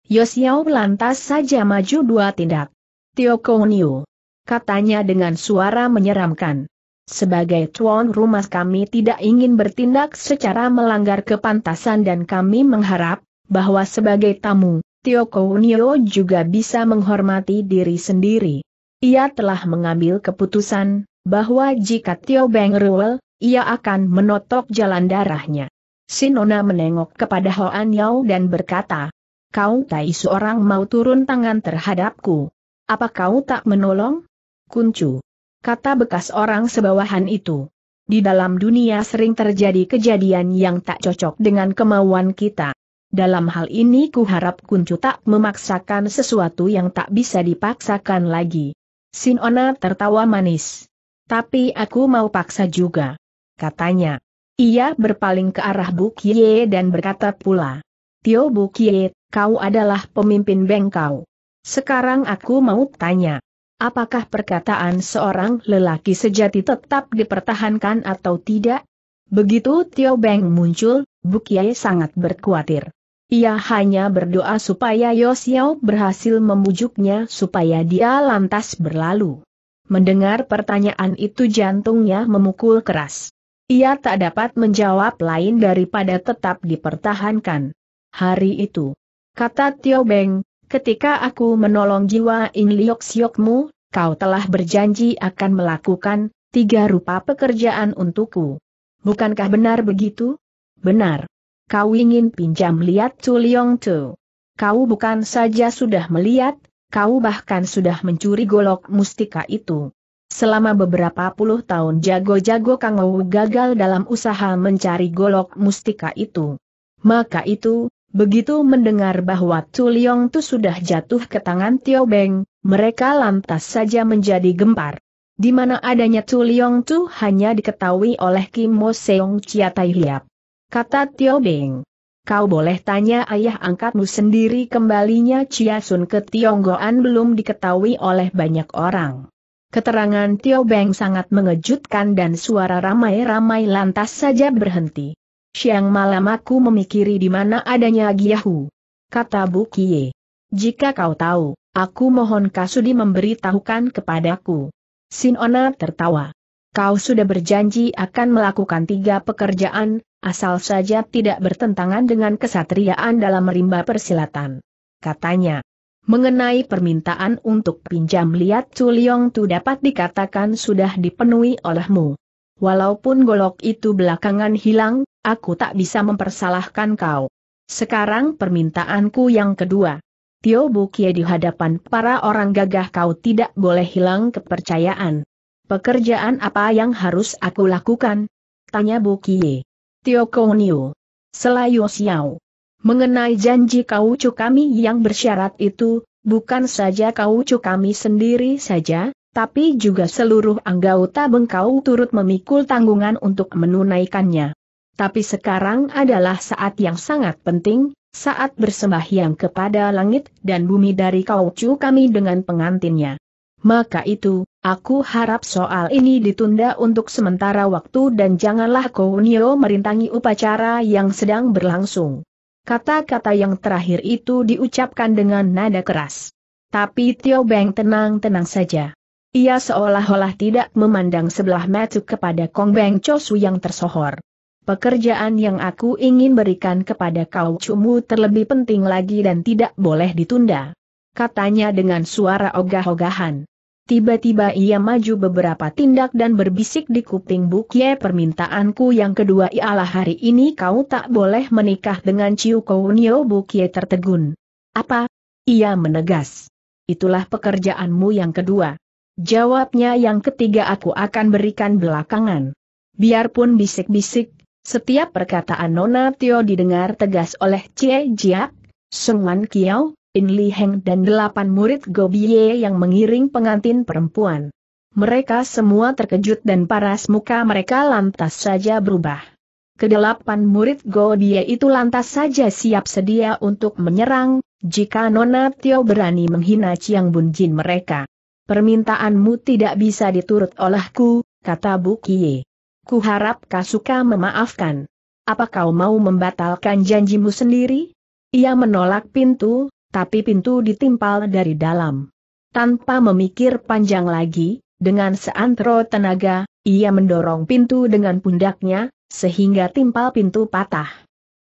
Yosiao lantas saja maju dua tindak. Tio Koniu, katanya dengan suara menyeramkan. Sebagai tuan rumah kami tidak ingin bertindak secara melanggar kepantasan dan kami mengharap bahwa sebagai tamu, Tio Kounio juga bisa menghormati diri sendiri. Ia telah mengambil keputusan, bahwa jika Tio Beng Ruel, ia akan menotok jalan darahnya. Sinona menengok kepada Hoan Yao dan berkata, Kau tai seorang mau turun tangan terhadapku. Apa kau tak menolong? Kuncu. Kata bekas orang sebawahan itu. Di dalam dunia sering terjadi kejadian yang tak cocok dengan kemauan kita. Dalam hal ini ku harap Kuncu tak memaksakan sesuatu yang tak bisa dipaksakan lagi. Sinona tertawa manis. Tapi aku mau paksa juga. Katanya. Ia berpaling ke arah Bukye dan berkata pula. Tio Bukye, kau adalah pemimpin bengkau. Sekarang aku mau tanya. Apakah perkataan seorang lelaki sejati tetap dipertahankan atau tidak? Begitu Tio Beng muncul, Bukye sangat berkuatir. Ia hanya berdoa supaya Yosiao berhasil membujuknya supaya dia lantas berlalu. Mendengar pertanyaan itu jantungnya memukul keras. Ia tak dapat menjawab lain daripada tetap dipertahankan. Hari itu, kata Tio Beng, ketika aku menolong jiwa In Liok Siokmu, kau telah berjanji akan melakukan tiga rupa pekerjaan untukku. Bukankah benar begitu? Benar kau ingin pinjam lihat Chu Liong Chu. Kau bukan saja sudah melihat, kau bahkan sudah mencuri golok mustika itu. Selama beberapa puluh tahun jago-jago Kang Ou gagal dalam usaha mencari golok mustika itu. Maka itu, begitu mendengar bahwa Chu Liong Tu sudah jatuh ke tangan Tio Beng, mereka lantas saja menjadi gempar. Di mana adanya Chu Liong Tu hanya diketahui oleh Kim Mo Seong Chia Tai Hiap. Kata Tio Beng. Kau boleh tanya ayah angkatmu sendiri kembalinya Chia Sun ke Tionggoan belum diketahui oleh banyak orang. Keterangan Tio Beng sangat mengejutkan dan suara ramai-ramai lantas saja berhenti. Siang malam aku memikiri di mana adanya Giyahu. Kata Bu Kie. Jika kau tahu, aku mohon Kasudi memberitahukan kepadaku. Sinona tertawa. Kau sudah berjanji akan melakukan tiga pekerjaan, asal saja tidak bertentangan dengan kesatriaan dalam merimba persilatan. Katanya, mengenai permintaan untuk pinjam lihat Culiong Tu dapat dikatakan sudah dipenuhi olehmu. Walaupun golok itu belakangan hilang, aku tak bisa mempersalahkan kau. Sekarang permintaanku yang kedua. Tio Bukie di hadapan para orang gagah kau tidak boleh hilang kepercayaan. Pekerjaan apa yang harus aku lakukan? Tanya Bukie. Tio Kouniu. Selayu Xiao. Mengenai janji kaucu kami yang bersyarat itu, bukan saja kaucu kami sendiri saja, tapi juga seluruh anggota bengkau turut memikul tanggungan untuk menunaikannya. Tapi sekarang adalah saat yang sangat penting, saat bersembahyang kepada langit dan bumi dari kaucu kami dengan pengantinnya. Maka itu, aku harap soal ini ditunda untuk sementara waktu dan janganlah Kounio merintangi upacara yang sedang berlangsung. Kata-kata yang terakhir itu diucapkan dengan nada keras. Tapi Tio Beng tenang-tenang saja. Ia seolah-olah tidak memandang sebelah mata kepada Kong Beng Chosu yang tersohor. Pekerjaan yang aku ingin berikan kepada kau cumu terlebih penting lagi dan tidak boleh ditunda. Katanya dengan suara ogah-ogahan. Tiba-tiba ia maju beberapa tindak dan berbisik di kuping Bukye permintaanku yang kedua ialah hari ini kau tak boleh menikah dengan Ciu Kounio Bukye tertegun. Apa? Ia menegas. Itulah pekerjaanmu yang kedua. Jawabnya yang ketiga aku akan berikan belakangan. Biarpun bisik-bisik, setiap perkataan Nona Tio didengar tegas oleh Cie Jiak, Sungan Kiao, Pin Li Heng dan delapan murid Gobiye yang mengiring pengantin perempuan. Mereka semua terkejut dan paras muka mereka lantas saja berubah. Kedelapan murid Gobiye itu lantas saja siap sedia untuk menyerang, jika Nona Tio berani menghina Chiang Bun Jin mereka. Permintaanmu tidak bisa diturut olehku, kata Bu Kie. Ku harap Kasuka memaafkan. Apa kau mau membatalkan janjimu sendiri? Ia menolak pintu, tapi pintu ditimpal dari dalam. Tanpa memikir panjang lagi, dengan seantero tenaga, ia mendorong pintu dengan pundaknya, sehingga timpal pintu patah.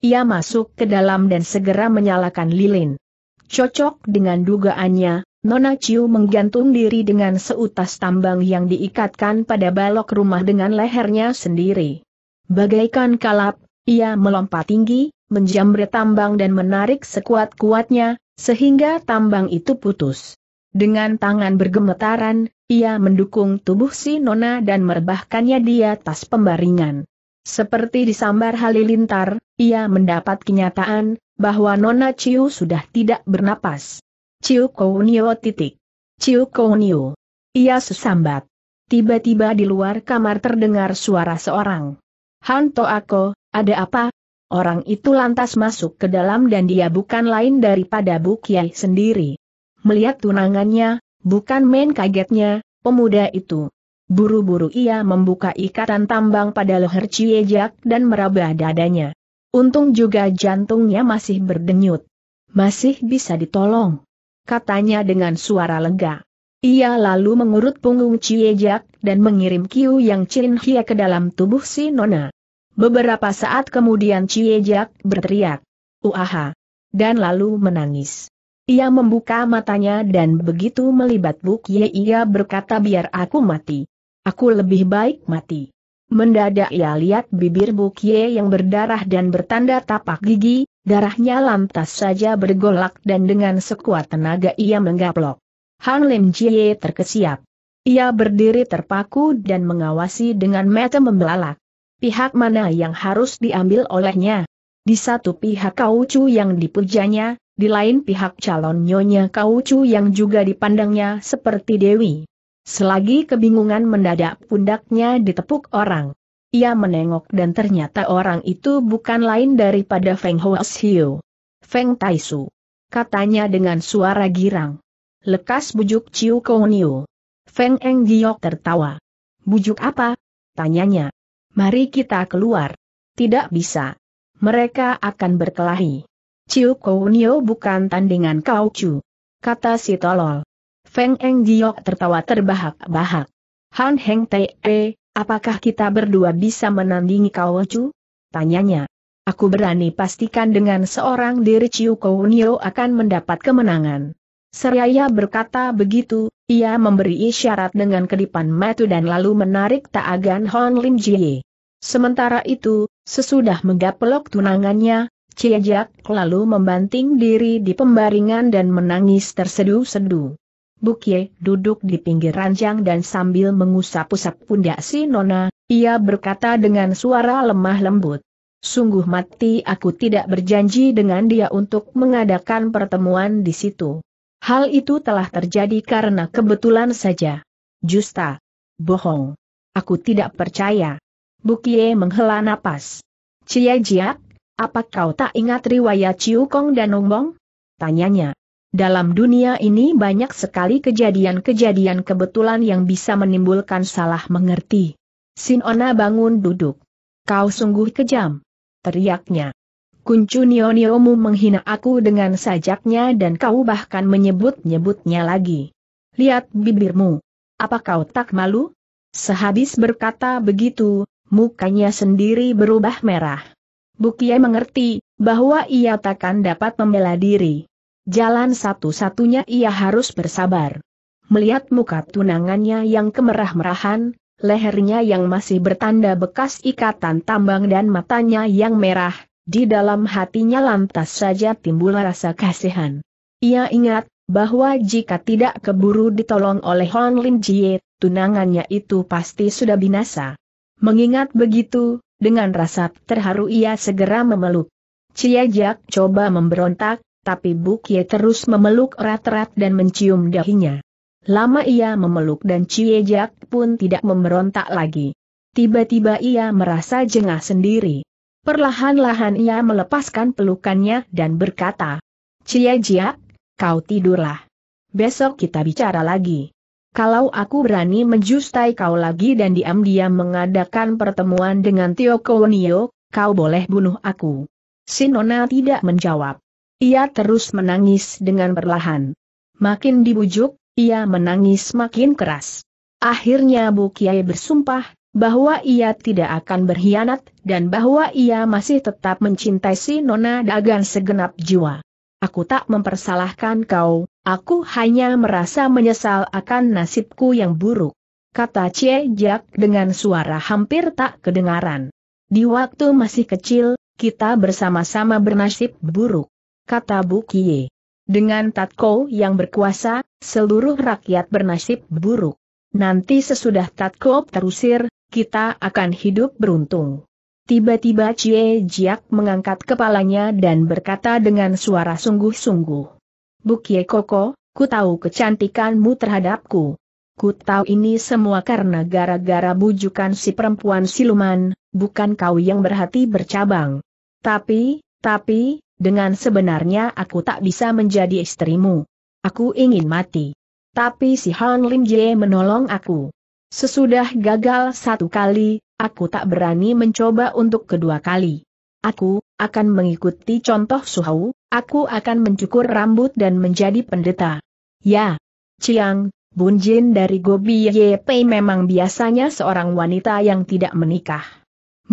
Ia masuk ke dalam dan segera menyalakan lilin. Cocok dengan dugaannya, Nona Chiu menggantung diri dengan seutas tambang yang diikatkan pada balok rumah dengan lehernya sendiri. Bagaikan kalap, ia melompat tinggi, menjamret tambang dan menarik sekuat-kuatnya, sehingga tambang itu putus. Dengan tangan bergemetaran, ia mendukung tubuh si Nona dan merebahkannya di atas pembaringan. Seperti disambar halilintar, ia mendapat kenyataan bahwa Nona Ciu sudah tidak bernapas. Ciu Kounio titik. Ciu Kounio. Ia sesambat. Tiba-tiba di luar kamar terdengar suara seorang. Hanto Ako, ada apa? Orang itu lantas masuk ke dalam dan dia bukan lain daripada Bu Kiai sendiri. Melihat tunangannya, bukan main kagetnya, pemuda itu. Buru-buru ia membuka ikatan tambang pada leher Ciejak dan meraba dadanya. Untung juga jantungnya masih berdenyut. Masih bisa ditolong. Katanya dengan suara lega. Ia lalu mengurut punggung Ciejak dan mengirim kiu yang Chin Hia ke dalam tubuh si Nona. Beberapa saat kemudian Ciejak berteriak. Uaha! Dan lalu menangis. Ia membuka matanya dan begitu melibat Buk Ye ia berkata biar aku mati. Aku lebih baik mati. Mendadak ia lihat bibir Buk Ye yang berdarah dan bertanda tapak gigi, darahnya lantas saja bergolak dan dengan sekuat tenaga ia menggaplok. Hang Lim Jie terkesiap. Ia berdiri terpaku dan mengawasi dengan mata membelalak pihak mana yang harus diambil olehnya. Di satu pihak Kaucu yang dipujanya, di lain pihak calon nyonya Kaucu yang juga dipandangnya seperti Dewi. Selagi kebingungan mendadak pundaknya ditepuk orang. Ia menengok dan ternyata orang itu bukan lain daripada Feng Xiu. Feng Taisu. Katanya dengan suara girang. Lekas bujuk Ciu Kouniu. Feng Eng Giok tertawa. Bujuk apa? Tanyanya. Mari kita keluar. Tidak bisa. Mereka akan berkelahi. Ciu Nio bukan tandingan kau Cu. Kata si tolol. Feng Eng Giok tertawa terbahak-bahak. Han Heng Te, eh, apakah kita berdua bisa menandingi kau Chu? Tanyanya. Aku berani pastikan dengan seorang diri Ciu Nio akan mendapat kemenangan. Seraya berkata begitu, ia memberi isyarat dengan kedipan mata dan lalu menarik taagan Hon Lim Jie. Sementara itu, sesudah menggapelok tunangannya, Jack lalu membanting diri di pembaringan dan menangis tersedu-sedu. Bukye duduk di pinggir ranjang dan sambil mengusap-usap pundak si Nona, ia berkata dengan suara lemah lembut. Sungguh mati aku tidak berjanji dengan dia untuk mengadakan pertemuan di situ. Hal itu telah terjadi karena kebetulan saja. Justa. Bohong. Aku tidak percaya. Bukie menghela napas. Cia Jiak, apa kau tak ingat riwayat Ciu Kong dan Bong? Tanyanya. Dalam dunia ini banyak sekali kejadian-kejadian kebetulan yang bisa menimbulkan salah mengerti. Sinona bangun duduk. Kau sungguh kejam. Teriaknya. Nionio-mu menghina aku dengan sajaknya dan kau bahkan menyebut-nyebutnya lagi. Lihat bibirmu. Apa kau tak malu? Sehabis berkata begitu, mukanya sendiri berubah merah. Bukia mengerti, bahwa ia takkan dapat membela diri. Jalan satu-satunya ia harus bersabar. Melihat muka tunangannya yang kemerah-merahan, lehernya yang masih bertanda bekas ikatan tambang dan matanya yang merah, di dalam hatinya lantas saja timbul rasa kasihan. Ia ingat, bahwa jika tidak keburu ditolong oleh Hon Lin Jie, tunangannya itu pasti sudah binasa. Mengingat begitu, dengan rasa terharu ia segera memeluk. Chia Jack coba memberontak, tapi Bu Kie terus memeluk erat-erat dan mencium dahinya. Lama ia memeluk dan Chia Jack pun tidak memberontak lagi. Tiba-tiba ia merasa jengah sendiri. Perlahan-lahan ia melepaskan pelukannya dan berkata, Cia Jiak, kau tidurlah. Besok kita bicara lagi. Kalau aku berani menjustai kau lagi dan diam-diam mengadakan pertemuan dengan Tio Kowonio, kau boleh bunuh aku. Sinona tidak menjawab. Ia terus menangis dengan perlahan. Makin dibujuk, ia menangis makin keras. Akhirnya Bu Kiai bersumpah, bahwa ia tidak akan berkhianat dan bahwa ia masih tetap mencintai si Nona Dagan segenap jiwa. Aku tak mempersalahkan kau, aku hanya merasa menyesal akan nasibku yang buruk. Kata Cie Jack dengan suara hampir tak kedengaran. Di waktu masih kecil, kita bersama-sama bernasib buruk. Kata Bu Kie. Dengan Tatko yang berkuasa, seluruh rakyat bernasib buruk. Nanti sesudah Tatko terusir, kita akan hidup beruntung. Tiba-tiba Cie Jiak mengangkat kepalanya dan berkata dengan suara sungguh-sungguh. Bukie Koko, ku tahu kecantikanmu terhadapku. Ku tahu ini semua karena gara-gara bujukan si perempuan siluman, bukan kau yang berhati bercabang. Tapi, tapi, dengan sebenarnya aku tak bisa menjadi istrimu. Aku ingin mati. Tapi si Han Lim Jie menolong aku. Sesudah gagal satu kali, aku tak berani mencoba untuk kedua kali. Aku akan mengikuti contoh Suhau, aku akan mencukur rambut dan menjadi pendeta. Ya, Ciang, Bunjin dari Gobi Yepei memang biasanya seorang wanita yang tidak menikah.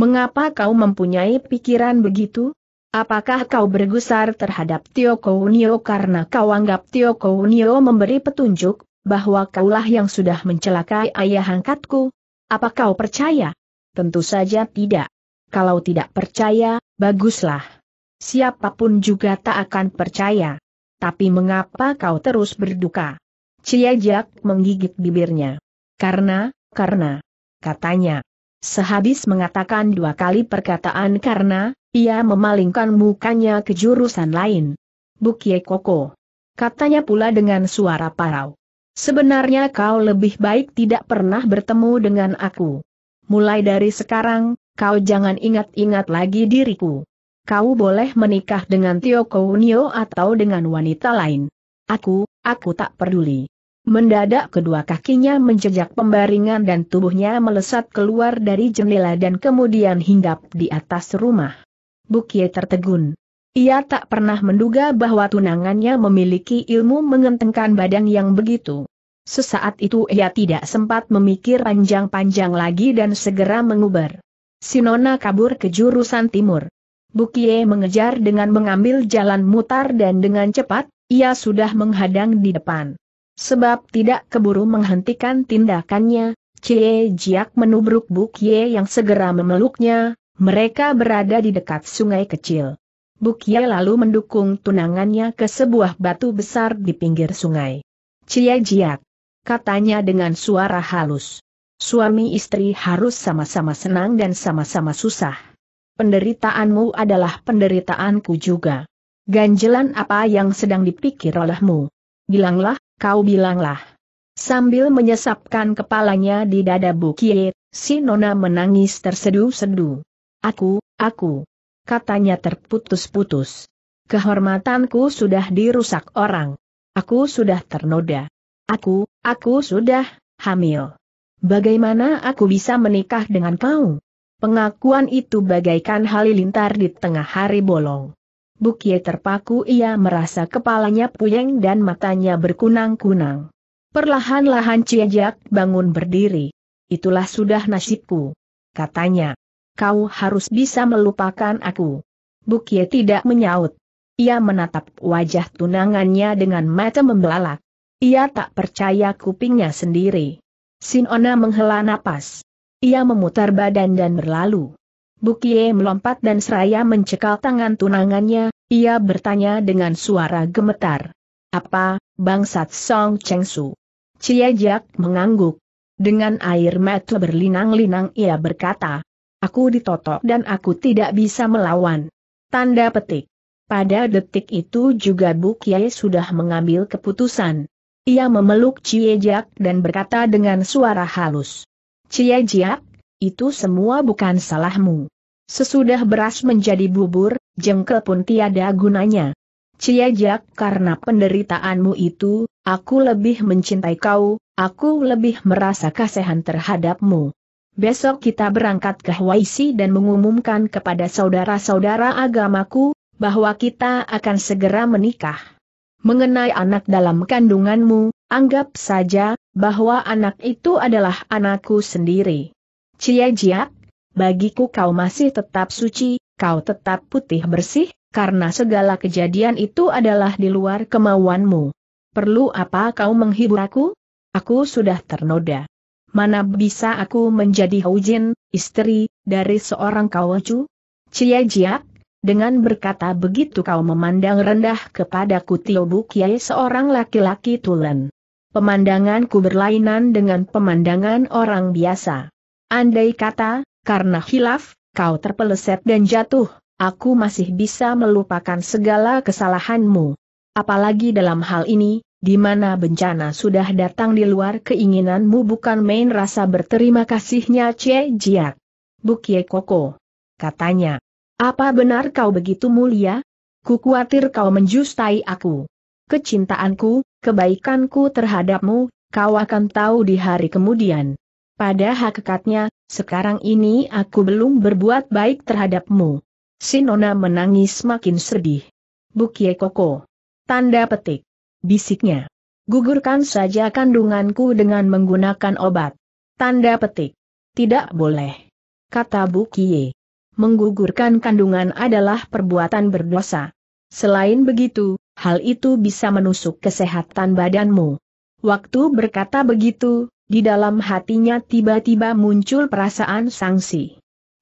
Mengapa kau mempunyai pikiran begitu? Apakah kau bergusar terhadap Tio Kounio karena kau anggap Tio Kounio memberi petunjuk, bahwa kaulah yang sudah mencelakai ayah angkatku? Apa kau percaya? Tentu saja tidak. Kalau tidak percaya, baguslah. Siapapun juga tak akan percaya. Tapi mengapa kau terus berduka? Ciajak menggigit bibirnya. Karena, karena, katanya. Sehabis mengatakan dua kali perkataan karena, ia memalingkan mukanya ke jurusan lain. Bukye Koko. Katanya pula dengan suara parau. Sebenarnya kau lebih baik tidak pernah bertemu dengan aku. Mulai dari sekarang, kau jangan ingat-ingat lagi diriku. Kau boleh menikah dengan Tio Kounio atau dengan wanita lain. Aku, aku tak peduli. Mendadak kedua kakinya menjejak pembaringan dan tubuhnya melesat keluar dari jendela dan kemudian hinggap di atas rumah. Bukie tertegun. Ia tak pernah menduga bahwa tunangannya memiliki ilmu mengentengkan badan yang begitu. Sesaat itu ia tidak sempat memikir panjang-panjang lagi dan segera menguber. Sinona kabur ke jurusan timur. Bukie mengejar dengan mengambil jalan mutar dan dengan cepat, ia sudah menghadang di depan. Sebab tidak keburu menghentikan tindakannya, Cie Jiak menubruk Bukie yang segera memeluknya, mereka berada di dekat sungai kecil. Bukia lalu mendukung tunangannya ke sebuah batu besar di pinggir sungai. Cie jiak. Katanya dengan suara halus. Suami istri harus sama-sama senang dan sama-sama susah. Penderitaanmu adalah penderitaanku juga. Ganjelan apa yang sedang dipikir olehmu? Bilanglah, kau bilanglah. Sambil menyesapkan kepalanya di dada Bukie, si Nona menangis terseduh-seduh. Aku, aku, katanya terputus-putus. Kehormatanku sudah dirusak orang. Aku sudah ternoda. Aku, aku sudah hamil. Bagaimana aku bisa menikah dengan kau? Pengakuan itu bagaikan halilintar di tengah hari bolong. Bukie terpaku ia merasa kepalanya puyeng dan matanya berkunang-kunang. Perlahan-lahan Ciejak bangun berdiri. Itulah sudah nasibku. Katanya kau harus bisa melupakan aku. Bukye tidak menyaut. Ia menatap wajah tunangannya dengan mata membelalak. Ia tak percaya kupingnya sendiri. Sinona menghela napas. Ia memutar badan dan berlalu. Bukye melompat dan seraya mencekal tangan tunangannya, ia bertanya dengan suara gemetar. Apa, bangsat Song Chengsu? Su? Cia mengangguk. Dengan air mata berlinang-linang ia berkata, Aku ditotok dan aku tidak bisa melawan. Tanda petik. Pada detik itu juga Bu Kiai sudah mengambil keputusan. Ia memeluk Cie Jiak dan berkata dengan suara halus. Cie Jiak, itu semua bukan salahmu. Sesudah beras menjadi bubur, jengkel pun tiada gunanya. Cie Jiak karena penderitaanmu itu, aku lebih mencintai kau, aku lebih merasa kasihan terhadapmu besok kita berangkat ke Hawaii dan mengumumkan kepada saudara-saudara agamaku, bahwa kita akan segera menikah. Mengenai anak dalam kandunganmu, anggap saja, bahwa anak itu adalah anakku sendiri. Cia Jiak, bagiku kau masih tetap suci, kau tetap putih bersih, karena segala kejadian itu adalah di luar kemauanmu. Perlu apa kau menghibur aku? Aku sudah ternoda mana bisa aku menjadi Houjin, istri, dari seorang kawacu? Cia Jiak, dengan berkata begitu kau memandang rendah kepadaku Tio Bukiai seorang laki-laki tulen. Pemandanganku berlainan dengan pemandangan orang biasa. Andai kata, karena hilaf, kau terpeleset dan jatuh, aku masih bisa melupakan segala kesalahanmu. Apalagi dalam hal ini, di mana bencana sudah datang di luar keinginanmu bukan main rasa berterima kasihnya Cie Jiak. Bukie Koko. Katanya. Apa benar kau begitu mulia? Ku khawatir kau menjustai aku. Kecintaanku, kebaikanku terhadapmu, kau akan tahu di hari kemudian. Pada hakikatnya, sekarang ini aku belum berbuat baik terhadapmu. Sinona menangis makin sedih. Bukie Koko. Tanda petik bisiknya. Gugurkan saja kandunganku dengan menggunakan obat. Tanda petik. Tidak boleh. Kata Bu Kie. Menggugurkan kandungan adalah perbuatan berdosa. Selain begitu, hal itu bisa menusuk kesehatan badanmu. Waktu berkata begitu, di dalam hatinya tiba-tiba muncul perasaan sangsi.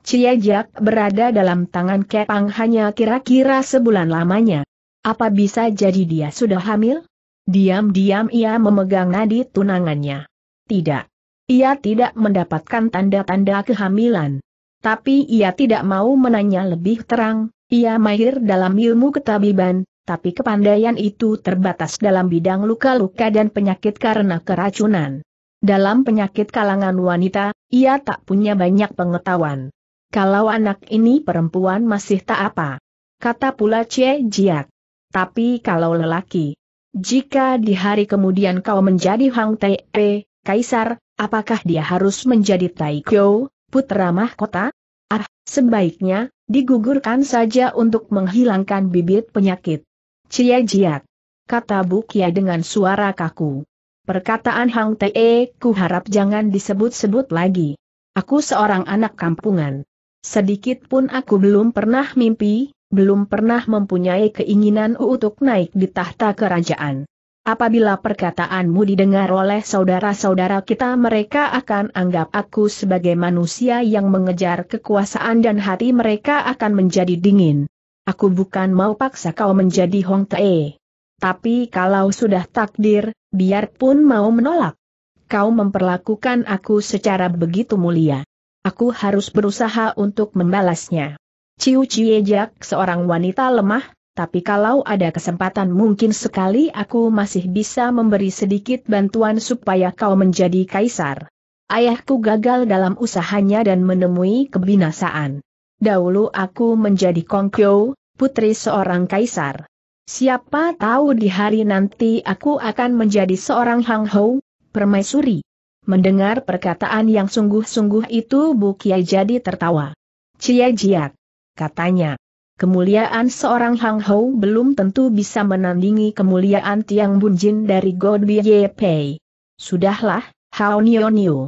Ciejak berada dalam tangan Kepang hanya kira-kira sebulan lamanya. Apa bisa jadi dia sudah hamil? Diam-diam ia memegang nadi tunangannya. Tidak. Ia tidak mendapatkan tanda-tanda kehamilan. Tapi ia tidak mau menanya lebih terang, ia mahir dalam ilmu ketabiban, tapi kepandaian itu terbatas dalam bidang luka-luka dan penyakit karena keracunan. Dalam penyakit kalangan wanita, ia tak punya banyak pengetahuan. Kalau anak ini perempuan masih tak apa. Kata pula Cie Jiat. Tapi kalau lelaki, jika di hari kemudian kau menjadi Hang Tae eh, Kaisar, apakah dia harus menjadi Taikyo, putra mahkota? Ah, sebaiknya, digugurkan saja untuk menghilangkan bibit penyakit. Cia Jiat. Kata Bukia dengan suara kaku. Perkataan Hang Tae, eh, ku harap jangan disebut-sebut lagi. Aku seorang anak kampungan. Sedikit pun aku belum pernah mimpi, belum pernah mempunyai keinginan untuk naik di tahta kerajaan. Apabila perkataanmu didengar oleh saudara-saudara kita mereka akan anggap aku sebagai manusia yang mengejar kekuasaan dan hati mereka akan menjadi dingin. Aku bukan mau paksa kau menjadi Hong Tae. Tapi kalau sudah takdir, biarpun mau menolak. Kau memperlakukan aku secara begitu mulia. Aku harus berusaha untuk membalasnya. Ciu Cie Jak seorang wanita lemah, tapi kalau ada kesempatan mungkin sekali aku masih bisa memberi sedikit bantuan supaya kau menjadi kaisar. Ayahku gagal dalam usahanya dan menemui kebinasaan. Dahulu aku menjadi Kongkyo, putri seorang kaisar. Siapa tahu di hari nanti aku akan menjadi seorang Hang Hou, permaisuri. Mendengar perkataan yang sungguh-sungguh itu Bu Kiai jadi tertawa. Cia Jiak, katanya. Kemuliaan seorang Hang Hou belum tentu bisa menandingi kemuliaan Tiang Bunjin dari God Ye Pei. Sudahlah, Hao Nio Nio.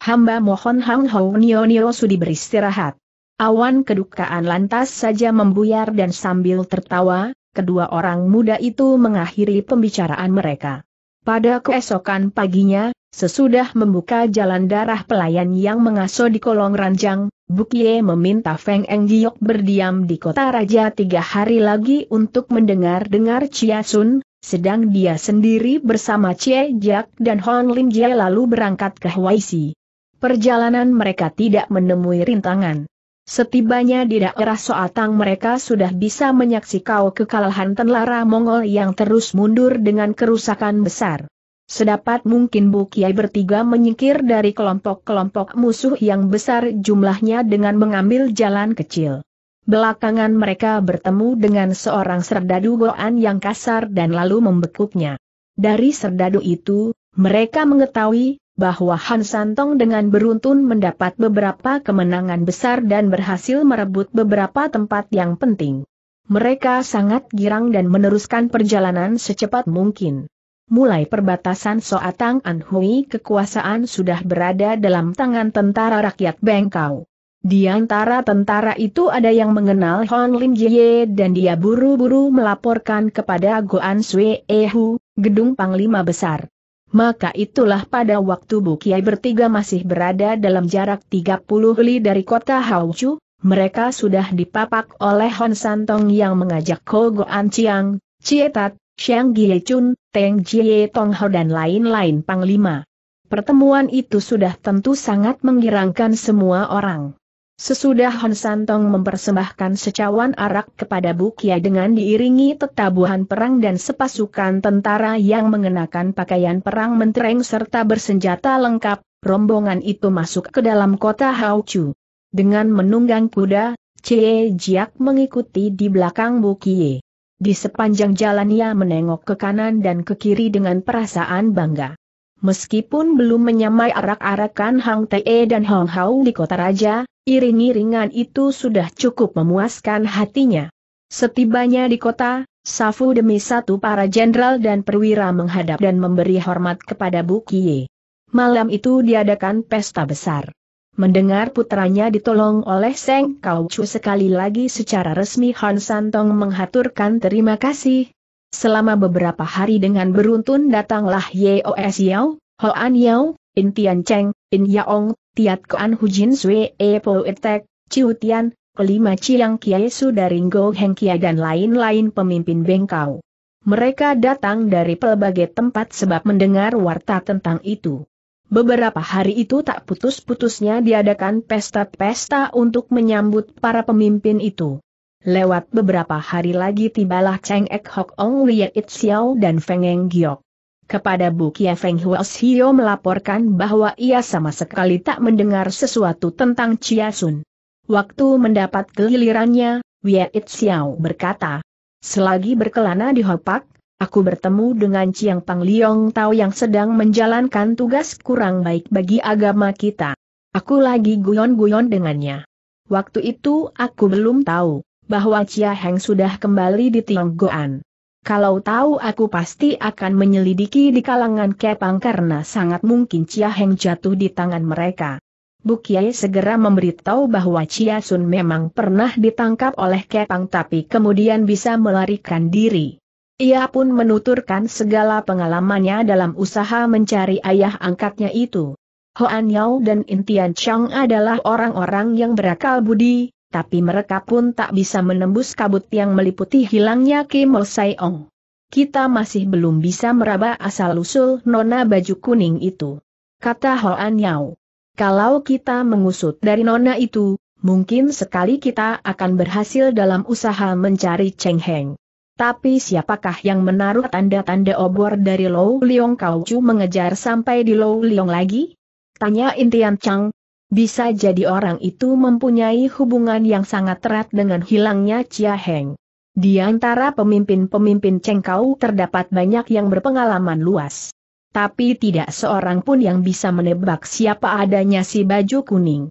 Hamba mohon Hang Hou Nio Nio sudi beristirahat. Awan kedukaan lantas saja membuyar dan sambil tertawa, kedua orang muda itu mengakhiri pembicaraan mereka. Pada keesokan paginya, Sesudah membuka jalan darah pelayan yang mengasuh di kolong ranjang, Bukie meminta Feng Eng Giok berdiam di kota raja tiga hari lagi untuk mendengar-dengar Chia Sun, sedang dia sendiri bersama Cie Jack dan Hon Lin Jie lalu berangkat ke Hawaii. Perjalanan mereka tidak menemui rintangan. Setibanya di daerah Soatang mereka sudah bisa menyaksikan kekalahan tenlara Mongol yang terus mundur dengan kerusakan besar. Sedapat mungkin Bu Kiai bertiga menyingkir dari kelompok-kelompok musuh yang besar jumlahnya dengan mengambil jalan kecil. Belakangan mereka bertemu dengan seorang serdadu Goan yang kasar dan lalu membekuknya. Dari serdadu itu, mereka mengetahui bahwa Han Santong dengan beruntun mendapat beberapa kemenangan besar dan berhasil merebut beberapa tempat yang penting. Mereka sangat girang dan meneruskan perjalanan secepat mungkin mulai perbatasan Soatang Anhui kekuasaan sudah berada dalam tangan tentara rakyat Bengkau. Di antara tentara itu ada yang mengenal Hon Lim Jie dan dia buru-buru melaporkan kepada Goan Sui Ehu, gedung Panglima Besar. Maka itulah pada waktu Bu bertiga masih berada dalam jarak 30 li dari kota Haochu, mereka sudah dipapak oleh Hon Santong yang mengajak Ko Goan Chiang, Cietat, Xiang Gie Chun, Teng Jie Tong Ho dan lain-lain panglima. Pertemuan itu sudah tentu sangat menggirangkan semua orang. Sesudah Hon Santong mempersembahkan secawan arak kepada Bukia dengan diiringi tetabuhan perang dan sepasukan tentara yang mengenakan pakaian perang mentereng serta bersenjata lengkap, rombongan itu masuk ke dalam kota Haochu. Dengan menunggang kuda, Cie Jiak mengikuti di belakang Bukie. Di sepanjang jalan ia menengok ke kanan dan ke kiri dengan perasaan bangga. Meskipun belum menyamai arak-arakan Hang Te dan Hong Hao di kota raja, iring-iringan itu sudah cukup memuaskan hatinya. Setibanya di kota, Safu demi satu para jenderal dan perwira menghadap dan memberi hormat kepada Bu Kie. Malam itu diadakan pesta besar. Mendengar putranya ditolong oleh Seng Kau Chu sekali lagi secara resmi Han Santong menghaturkan terima kasih. Selama beberapa hari dengan beruntun datanglah Yos Yao, Hoan Yao, In Tian Cheng, In Yaong, Tiat Hu Hujin Sui E Po Etek, Ciu Tian, kelima cilang Kiai su Ngo Heng Kia dan lain-lain pemimpin bengkau. Mereka datang dari pelbagai tempat sebab mendengar warta tentang itu. Beberapa hari itu tak putus-putusnya diadakan pesta-pesta untuk menyambut para pemimpin itu. Lewat beberapa hari lagi tibalah Cheng Ek Hok Ong Lie It Xiao dan Feng Eng Giok. Kepada Bu Kia Feng Hua Hio melaporkan bahwa ia sama sekali tak mendengar sesuatu tentang Chia Sun. Waktu mendapat kelilirannya, Wei It Xiao berkata, Selagi berkelana di Hopak, Aku bertemu dengan Chiang Pang Liong Tao yang sedang menjalankan tugas kurang baik bagi agama kita. Aku lagi guyon-guyon dengannya. Waktu itu aku belum tahu bahwa Chia Heng sudah kembali di Tionggoan. Kalau tahu aku pasti akan menyelidiki di kalangan Kepang karena sangat mungkin Chia Heng jatuh di tangan mereka. Bu Kiai segera memberitahu bahwa Chia Sun memang pernah ditangkap oleh Kepang tapi kemudian bisa melarikan diri. Ia pun menuturkan segala pengalamannya dalam usaha mencari ayah angkatnya itu. Hoan Yao dan Intian Chang adalah orang-orang yang berakal budi, tapi mereka pun tak bisa menembus kabut yang meliputi hilangnya Kim Mo Ong. Kita masih belum bisa meraba asal-usul nona baju kuning itu. Kata Hoan Yao. Kalau kita mengusut dari nona itu, mungkin sekali kita akan berhasil dalam usaha mencari Cheng Heng. Tapi siapakah yang menaruh tanda-tanda obor dari Lou Liong Kaucu mengejar sampai di Lou Liong lagi? Tanya Intian Chang. Bisa jadi orang itu mempunyai hubungan yang sangat erat dengan hilangnya Chia Heng. Di antara pemimpin-pemimpin Cengkau terdapat banyak yang berpengalaman luas. Tapi tidak seorang pun yang bisa menebak siapa adanya si baju kuning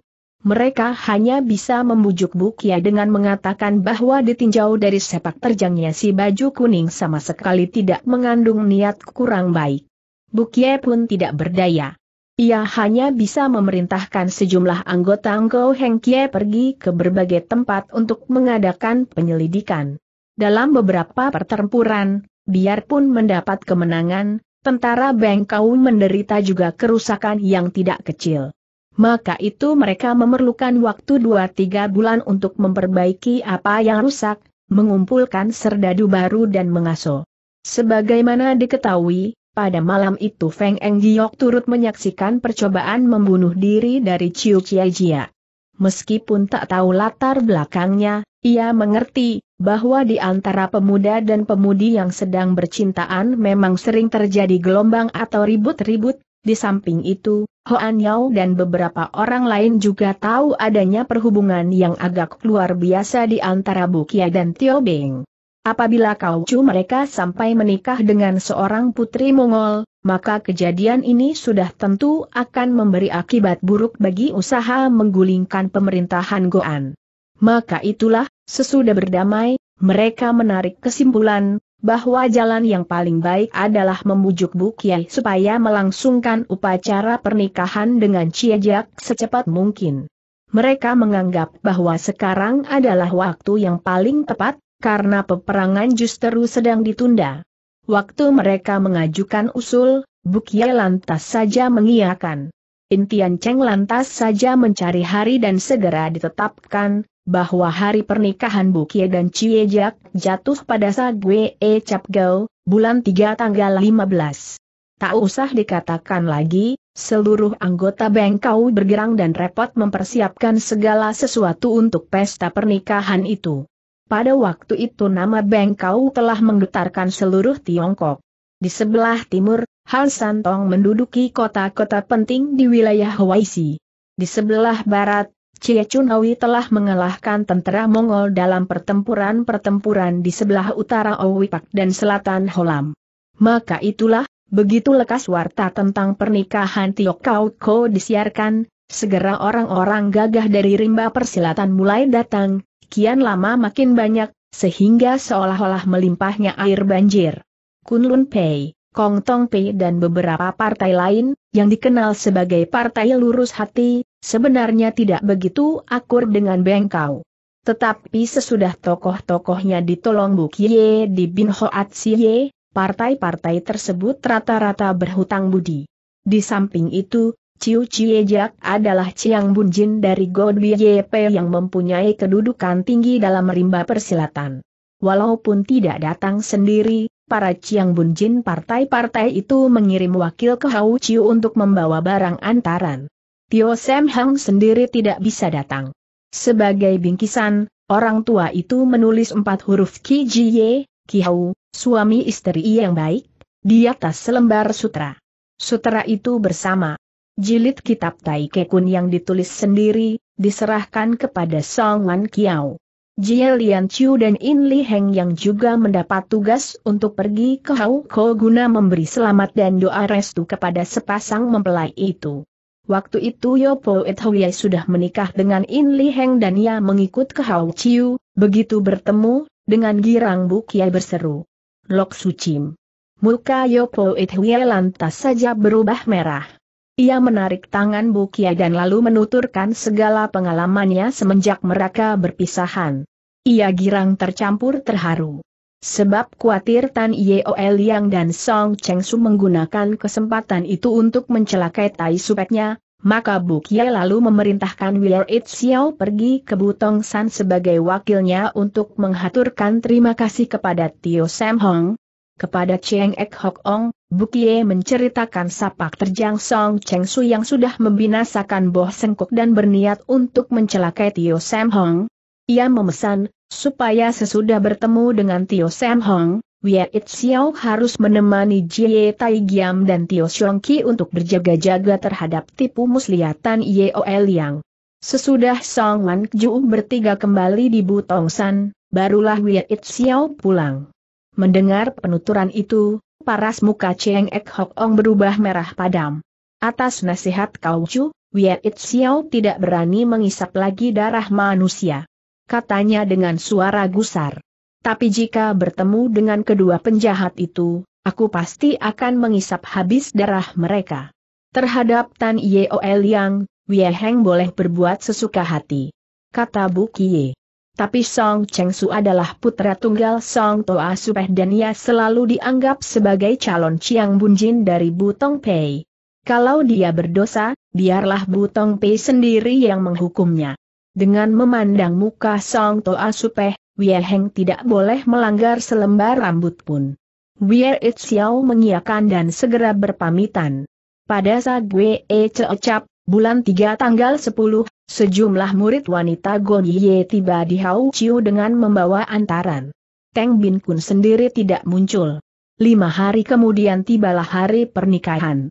mereka hanya bisa membujuk Bukia dengan mengatakan bahwa ditinjau dari sepak terjangnya si baju kuning sama sekali tidak mengandung niat kurang baik. Bukia pun tidak berdaya. Ia hanya bisa memerintahkan sejumlah anggota Angko Hengkie pergi ke berbagai tempat untuk mengadakan penyelidikan. Dalam beberapa pertempuran, biarpun mendapat kemenangan, tentara Bengkau menderita juga kerusakan yang tidak kecil maka itu mereka memerlukan waktu 2-3 bulan untuk memperbaiki apa yang rusak, mengumpulkan serdadu baru dan mengaso. Sebagaimana diketahui, pada malam itu Feng Eng Giok turut menyaksikan percobaan membunuh diri dari Chiu Chia Jia. Meskipun tak tahu latar belakangnya, ia mengerti bahwa di antara pemuda dan pemudi yang sedang bercintaan memang sering terjadi gelombang atau ribut-ribut, di samping itu, Hoan Yao dan beberapa orang lain juga tahu adanya perhubungan yang agak luar biasa di antara Bukia dan Tio Beng. Apabila kauju mereka sampai menikah dengan seorang putri Mongol, maka kejadian ini sudah tentu akan memberi akibat buruk bagi usaha menggulingkan pemerintahan Goan. Maka itulah, sesudah berdamai, mereka menarik kesimpulan, bahwa jalan yang paling baik adalah membujuk Kiai supaya melangsungkan upacara pernikahan dengan Ciejak secepat mungkin. Mereka menganggap bahwa sekarang adalah waktu yang paling tepat, karena peperangan justru sedang ditunda. Waktu mereka mengajukan usul, Kiai lantas saja mengiakan. Intian Cheng lantas saja mencari hari dan segera ditetapkan, bahwa hari pernikahan Bukie dan Ciejak jatuh pada Sagwe E Cap bulan 3 tanggal 15. Tak usah dikatakan lagi, seluruh anggota Bengkau bergerang dan repot mempersiapkan segala sesuatu untuk pesta pernikahan itu. Pada waktu itu nama Bengkau telah menggetarkan seluruh Tiongkok. Di sebelah timur, Hal Santong menduduki kota-kota penting di wilayah Hawaii. Di sebelah barat, Cie Chunawi telah mengalahkan tentera Mongol dalam pertempuran-pertempuran di sebelah utara Owipak dan selatan Holam. Maka itulah, begitu lekas warta tentang pernikahan Tio Kau Ko disiarkan, segera orang-orang gagah dari rimba persilatan mulai datang, kian lama makin banyak, sehingga seolah-olah melimpahnya air banjir. Kunlun Pei, Kong Tong Pei dan beberapa partai lain, yang dikenal sebagai partai lurus hati, sebenarnya tidak begitu akur dengan Bengkau. Tetapi sesudah tokoh-tokohnya ditolong Bukie di Bin Hoat Sie, partai-partai tersebut rata-rata berhutang budi. Di samping itu, Ciu Jak adalah Ciang Bunjin dari Godwi YP yang mempunyai kedudukan tinggi dalam rimba persilatan. Walaupun tidak datang sendiri, para Ciang Bunjin partai-partai itu mengirim wakil ke Hau Ciu untuk membawa barang antaran. Tio Sam Hang sendiri tidak bisa datang. Sebagai bingkisan, orang tua itu menulis empat huruf Ki Ye, Ki Hau, suami istri yang baik, di atas selembar sutra. Sutra itu bersama jilid kitab Tai Kekun yang ditulis sendiri, diserahkan kepada Song Wan Kiao. Jie Lian Chiu dan In Li Heng yang juga mendapat tugas untuk pergi ke Hau Ko guna memberi selamat dan doa restu kepada sepasang mempelai itu. Waktu itu Yopo Ethoye sudah menikah dengan In Li Heng dan ia mengikut ke Hao Chiu, begitu bertemu, dengan girang Bukia berseru. Lok Sucim. Muka Yopo Ethoye lantas saja berubah merah. Ia menarik tangan Bukia dan lalu menuturkan segala pengalamannya semenjak mereka berpisahan. Ia girang tercampur terharu. Sebab khawatir Tan Yeol Yang dan Song Cheng Su menggunakan kesempatan itu untuk mencelakai Tai Supeknya, maka Bukia lalu memerintahkan Willer It Xiao pergi ke Butong San sebagai wakilnya untuk menghaturkan terima kasih kepada Tio Sam Hong. Kepada Cheng Ek Hok Ong, Bukie menceritakan sapak terjang Song Cheng Su yang sudah membinasakan Boh Sengkok dan berniat untuk mencelakai Tio Sam Hong. Ia memesan, supaya sesudah bertemu dengan Tio Sam Hong, Wia It Xiao harus menemani Jie Tai Giam dan Tio Xiong Ki untuk berjaga-jaga terhadap tipu Ye Yeo Yang. Sesudah Song Wan Ju bertiga kembali di Butong San, barulah Wia It Xiao pulang. Mendengar penuturan itu, paras muka Cheng Ek Hok Ong berubah merah padam. Atas nasihat Kau Chu, Wia It Xiao tidak berani mengisap lagi darah manusia katanya dengan suara gusar. Tapi jika bertemu dengan kedua penjahat itu, aku pasti akan mengisap habis darah mereka. Terhadap Tan Yeol Yang, Wie Heng boleh berbuat sesuka hati. Kata Bu Kie. Tapi Song Cheng Su adalah putra tunggal Song Toa Supeh dan ia selalu dianggap sebagai calon Chiang Bunjin dari Butong Pei. Kalau dia berdosa, biarlah Butong Pei sendiri yang menghukumnya. Dengan memandang muka Song Toa Supeh, Wie Heng tidak boleh melanggar selembar rambut pun. Wie It Xiao mengiakan dan segera berpamitan. Pada saat Wee Ceocap, bulan 3 tanggal 10, sejumlah murid wanita Gon Ye tiba di Hau Chiu dengan membawa antaran. Teng Bin Kun sendiri tidak muncul. Lima hari kemudian tibalah hari pernikahan.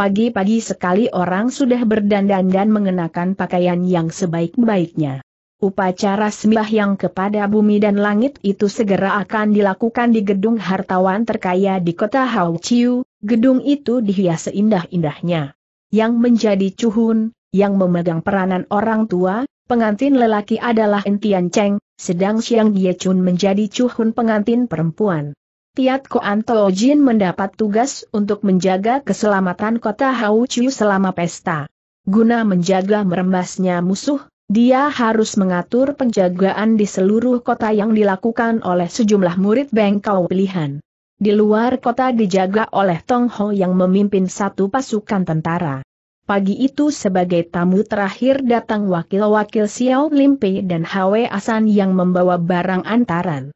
Pagi-pagi sekali orang sudah berdandan dan mengenakan pakaian yang sebaik-baiknya. Upacara sembah yang kepada bumi dan langit itu segera akan dilakukan di gedung hartawan terkaya di kota Hauchiu, gedung itu dihias seindah-indahnya. Yang menjadi cuhun, yang memegang peranan orang tua, pengantin lelaki adalah Entian Cheng, sedang siang Ye Chun menjadi cuhun pengantin perempuan. Tiat Koan Jin mendapat tugas untuk menjaga keselamatan kota Hauchu selama pesta. Guna menjaga merembasnya musuh, dia harus mengatur penjagaan di seluruh kota yang dilakukan oleh sejumlah murid bengkau pilihan. Di luar kota dijaga oleh Tong Ho yang memimpin satu pasukan tentara. Pagi itu sebagai tamu terakhir datang wakil-wakil Xiao Limpe dan Hwe Asan yang membawa barang antaran.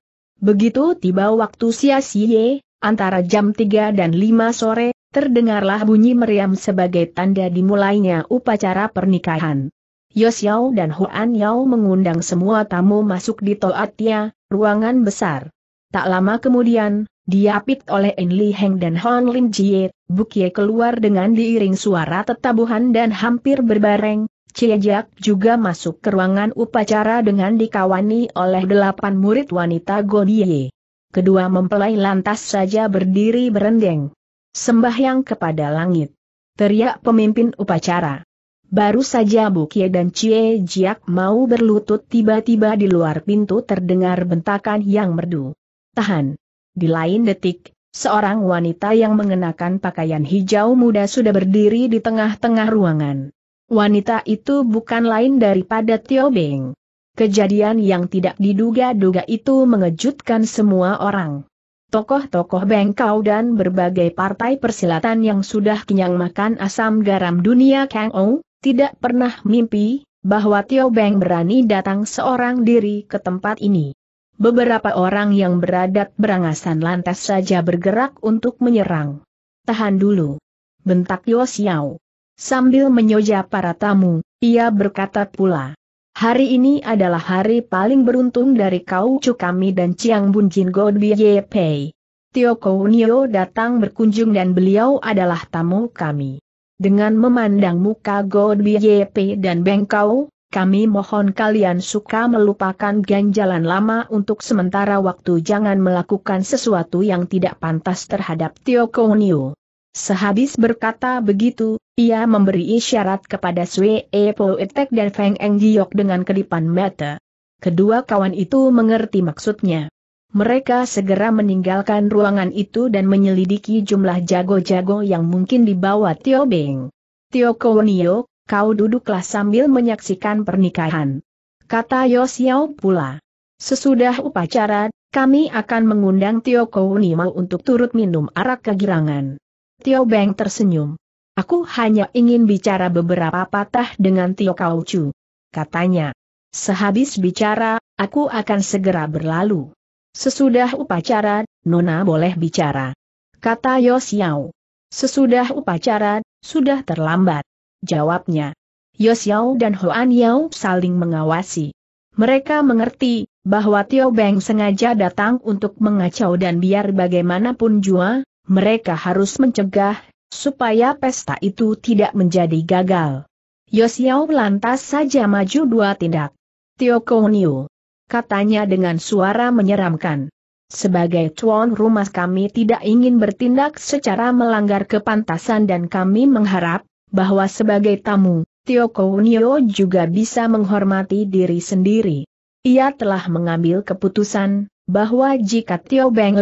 Begitu tiba waktu sia-sia, antara jam 3 dan 5 sore, terdengarlah bunyi meriam sebagai tanda dimulainya upacara pernikahan. Yosiao dan Huan Yao mengundang semua tamu masuk di Toatia, ruangan besar. Tak lama kemudian, diapit oleh En Li Heng dan Hon Lin Jie, bukie keluar dengan diiring suara tetabuhan dan hampir berbareng, Ciejak juga masuk ke ruangan upacara dengan dikawani oleh delapan murid wanita Godie. Kedua mempelai lantas saja berdiri berendeng. Sembahyang kepada langit. Teriak pemimpin upacara. Baru saja Bukie dan Cie Jiak mau berlutut tiba-tiba di luar pintu terdengar bentakan yang merdu. Tahan. Di lain detik, seorang wanita yang mengenakan pakaian hijau muda sudah berdiri di tengah-tengah ruangan. Wanita itu bukan lain daripada Tio Beng. Kejadian yang tidak diduga-duga itu mengejutkan semua orang. Tokoh-tokoh bengkau dan berbagai partai persilatan yang sudah kenyang makan asam garam dunia Kang Ou, tidak pernah mimpi bahwa Tio Beng berani datang seorang diri ke tempat ini. Beberapa orang yang beradat berangasan lantas saja bergerak untuk menyerang. Tahan dulu. Bentak Yosiao. Xiao. Sambil menyoja para tamu, ia berkata pula. Hari ini adalah hari paling beruntung dari kau, cu kami dan Chiang Bunjin Godby Pei. Tio Kounio datang berkunjung dan beliau adalah tamu kami. Dengan memandang muka God Godby Pei dan Beng Kau, kami mohon kalian suka melupakan ganjalan lama untuk sementara waktu jangan melakukan sesuatu yang tidak pantas terhadap Tio Kounio. Sehabis berkata begitu, ia memberi isyarat kepada Sue Po Etek dan Feng Eng Giok dengan kedipan mata. Kedua kawan itu mengerti maksudnya. Mereka segera meninggalkan ruangan itu dan menyelidiki jumlah jago-jago yang mungkin dibawa Tio Beng. Tio Kowonio, kau duduklah sambil menyaksikan pernikahan. Kata Yo Xiao pula. Sesudah upacara, kami akan mengundang Tio Kowonio untuk turut minum arak kegirangan. Tio Beng tersenyum. Aku hanya ingin bicara beberapa patah dengan Tio Kau Chu. Katanya. Sehabis bicara, aku akan segera berlalu. Sesudah upacara, Nona boleh bicara. Kata Yosiao. Sesudah upacara, sudah terlambat. Jawabnya. Yosiao dan Huan Yao saling mengawasi. Mereka mengerti bahwa Tio Beng sengaja datang untuk mengacau dan biar bagaimanapun jua, mereka harus mencegah, supaya pesta itu tidak menjadi gagal. Yosiao lantas saja maju dua tindak. Tio Kouniu, Katanya dengan suara menyeramkan. Sebagai tuan rumah kami tidak ingin bertindak secara melanggar kepantasan dan kami mengharap, bahwa sebagai tamu, Tio Kounio juga bisa menghormati diri sendiri. Ia telah mengambil keputusan, bahwa jika Tio Beng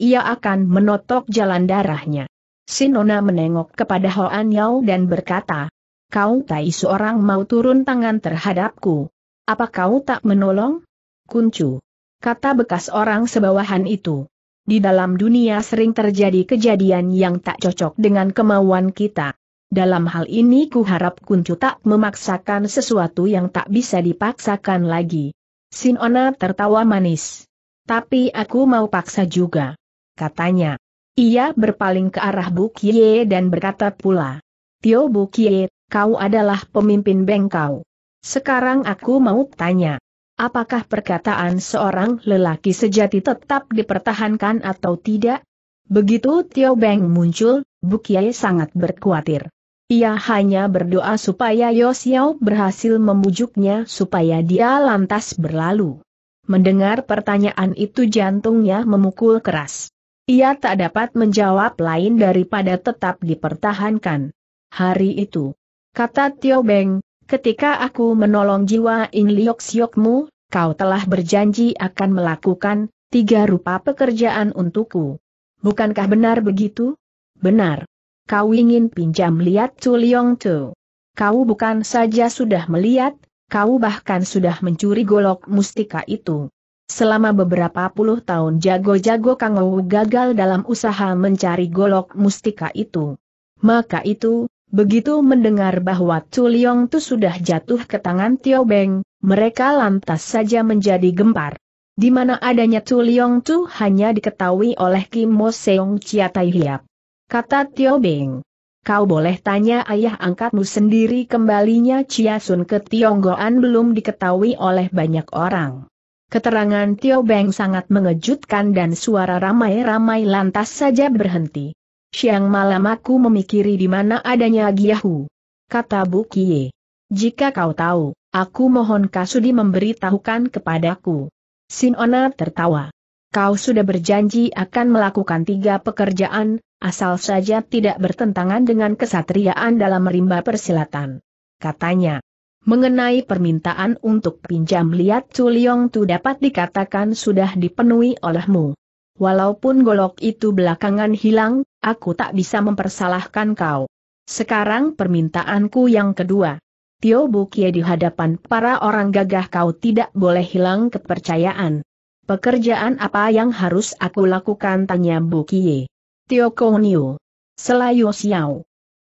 ia akan menotok jalan darahnya. Sinona menengok kepada Hoan Yao dan berkata, Kau tak seorang mau turun tangan terhadapku. Apa kau tak menolong? Kuncu. Kata bekas orang sebawahan itu. Di dalam dunia sering terjadi kejadian yang tak cocok dengan kemauan kita. Dalam hal ini ku harap Kuncu tak memaksakan sesuatu yang tak bisa dipaksakan lagi. Sinona tertawa manis. Tapi aku mau paksa juga katanya. Ia berpaling ke arah Bukye dan berkata pula, Tio Bukye, kau adalah pemimpin bengkau. Sekarang aku mau tanya, apakah perkataan seorang lelaki sejati tetap dipertahankan atau tidak? Begitu Tio Beng muncul, Bukye sangat berkhawatir. Ia hanya berdoa supaya Yosiao berhasil membujuknya supaya dia lantas berlalu. Mendengar pertanyaan itu jantungnya memukul keras. Ia tak dapat menjawab lain daripada tetap dipertahankan. Hari itu, kata Tio Beng, ketika aku menolong jiwa In Liok Siokmu, kau telah berjanji akan melakukan tiga rupa pekerjaan untukku. Bukankah benar begitu? Benar. Kau ingin pinjam lihat Tu Liong Tu. Kau bukan saja sudah melihat, kau bahkan sudah mencuri golok mustika itu. Selama beberapa puluh tahun jago-jago Kang Ou gagal dalam usaha mencari golok mustika itu. Maka itu, begitu mendengar bahwa Tu Liong Tu sudah jatuh ke tangan Tio Beng, mereka lantas saja menjadi gempar. Di mana adanya Tu Liong Tu hanya diketahui oleh Kim Mo Seong Chia Tai Hiap. Kata Tio Beng. Kau boleh tanya ayah angkatmu sendiri kembalinya Chia Sun ke Tionggoan belum diketahui oleh banyak orang. Keterangan Tio Beng sangat mengejutkan dan suara ramai-ramai lantas saja berhenti. Siang malam aku memikiri di mana adanya Giyahu. Kata Bu Kie. Jika kau tahu, aku mohon Kasudi memberitahukan kepadaku. Sin Sinona tertawa. Kau sudah berjanji akan melakukan tiga pekerjaan, asal saja tidak bertentangan dengan kesatriaan dalam rimba persilatan. Katanya. Mengenai permintaan untuk pinjam lihat Culiong Tu dapat dikatakan sudah dipenuhi olehmu. Walaupun golok itu belakangan hilang, aku tak bisa mempersalahkan kau. Sekarang permintaanku yang kedua. Tio Bukie di hadapan para orang gagah kau tidak boleh hilang kepercayaan. Pekerjaan apa yang harus aku lakukan tanya Bukie. Tio Niu. Selayu Siau.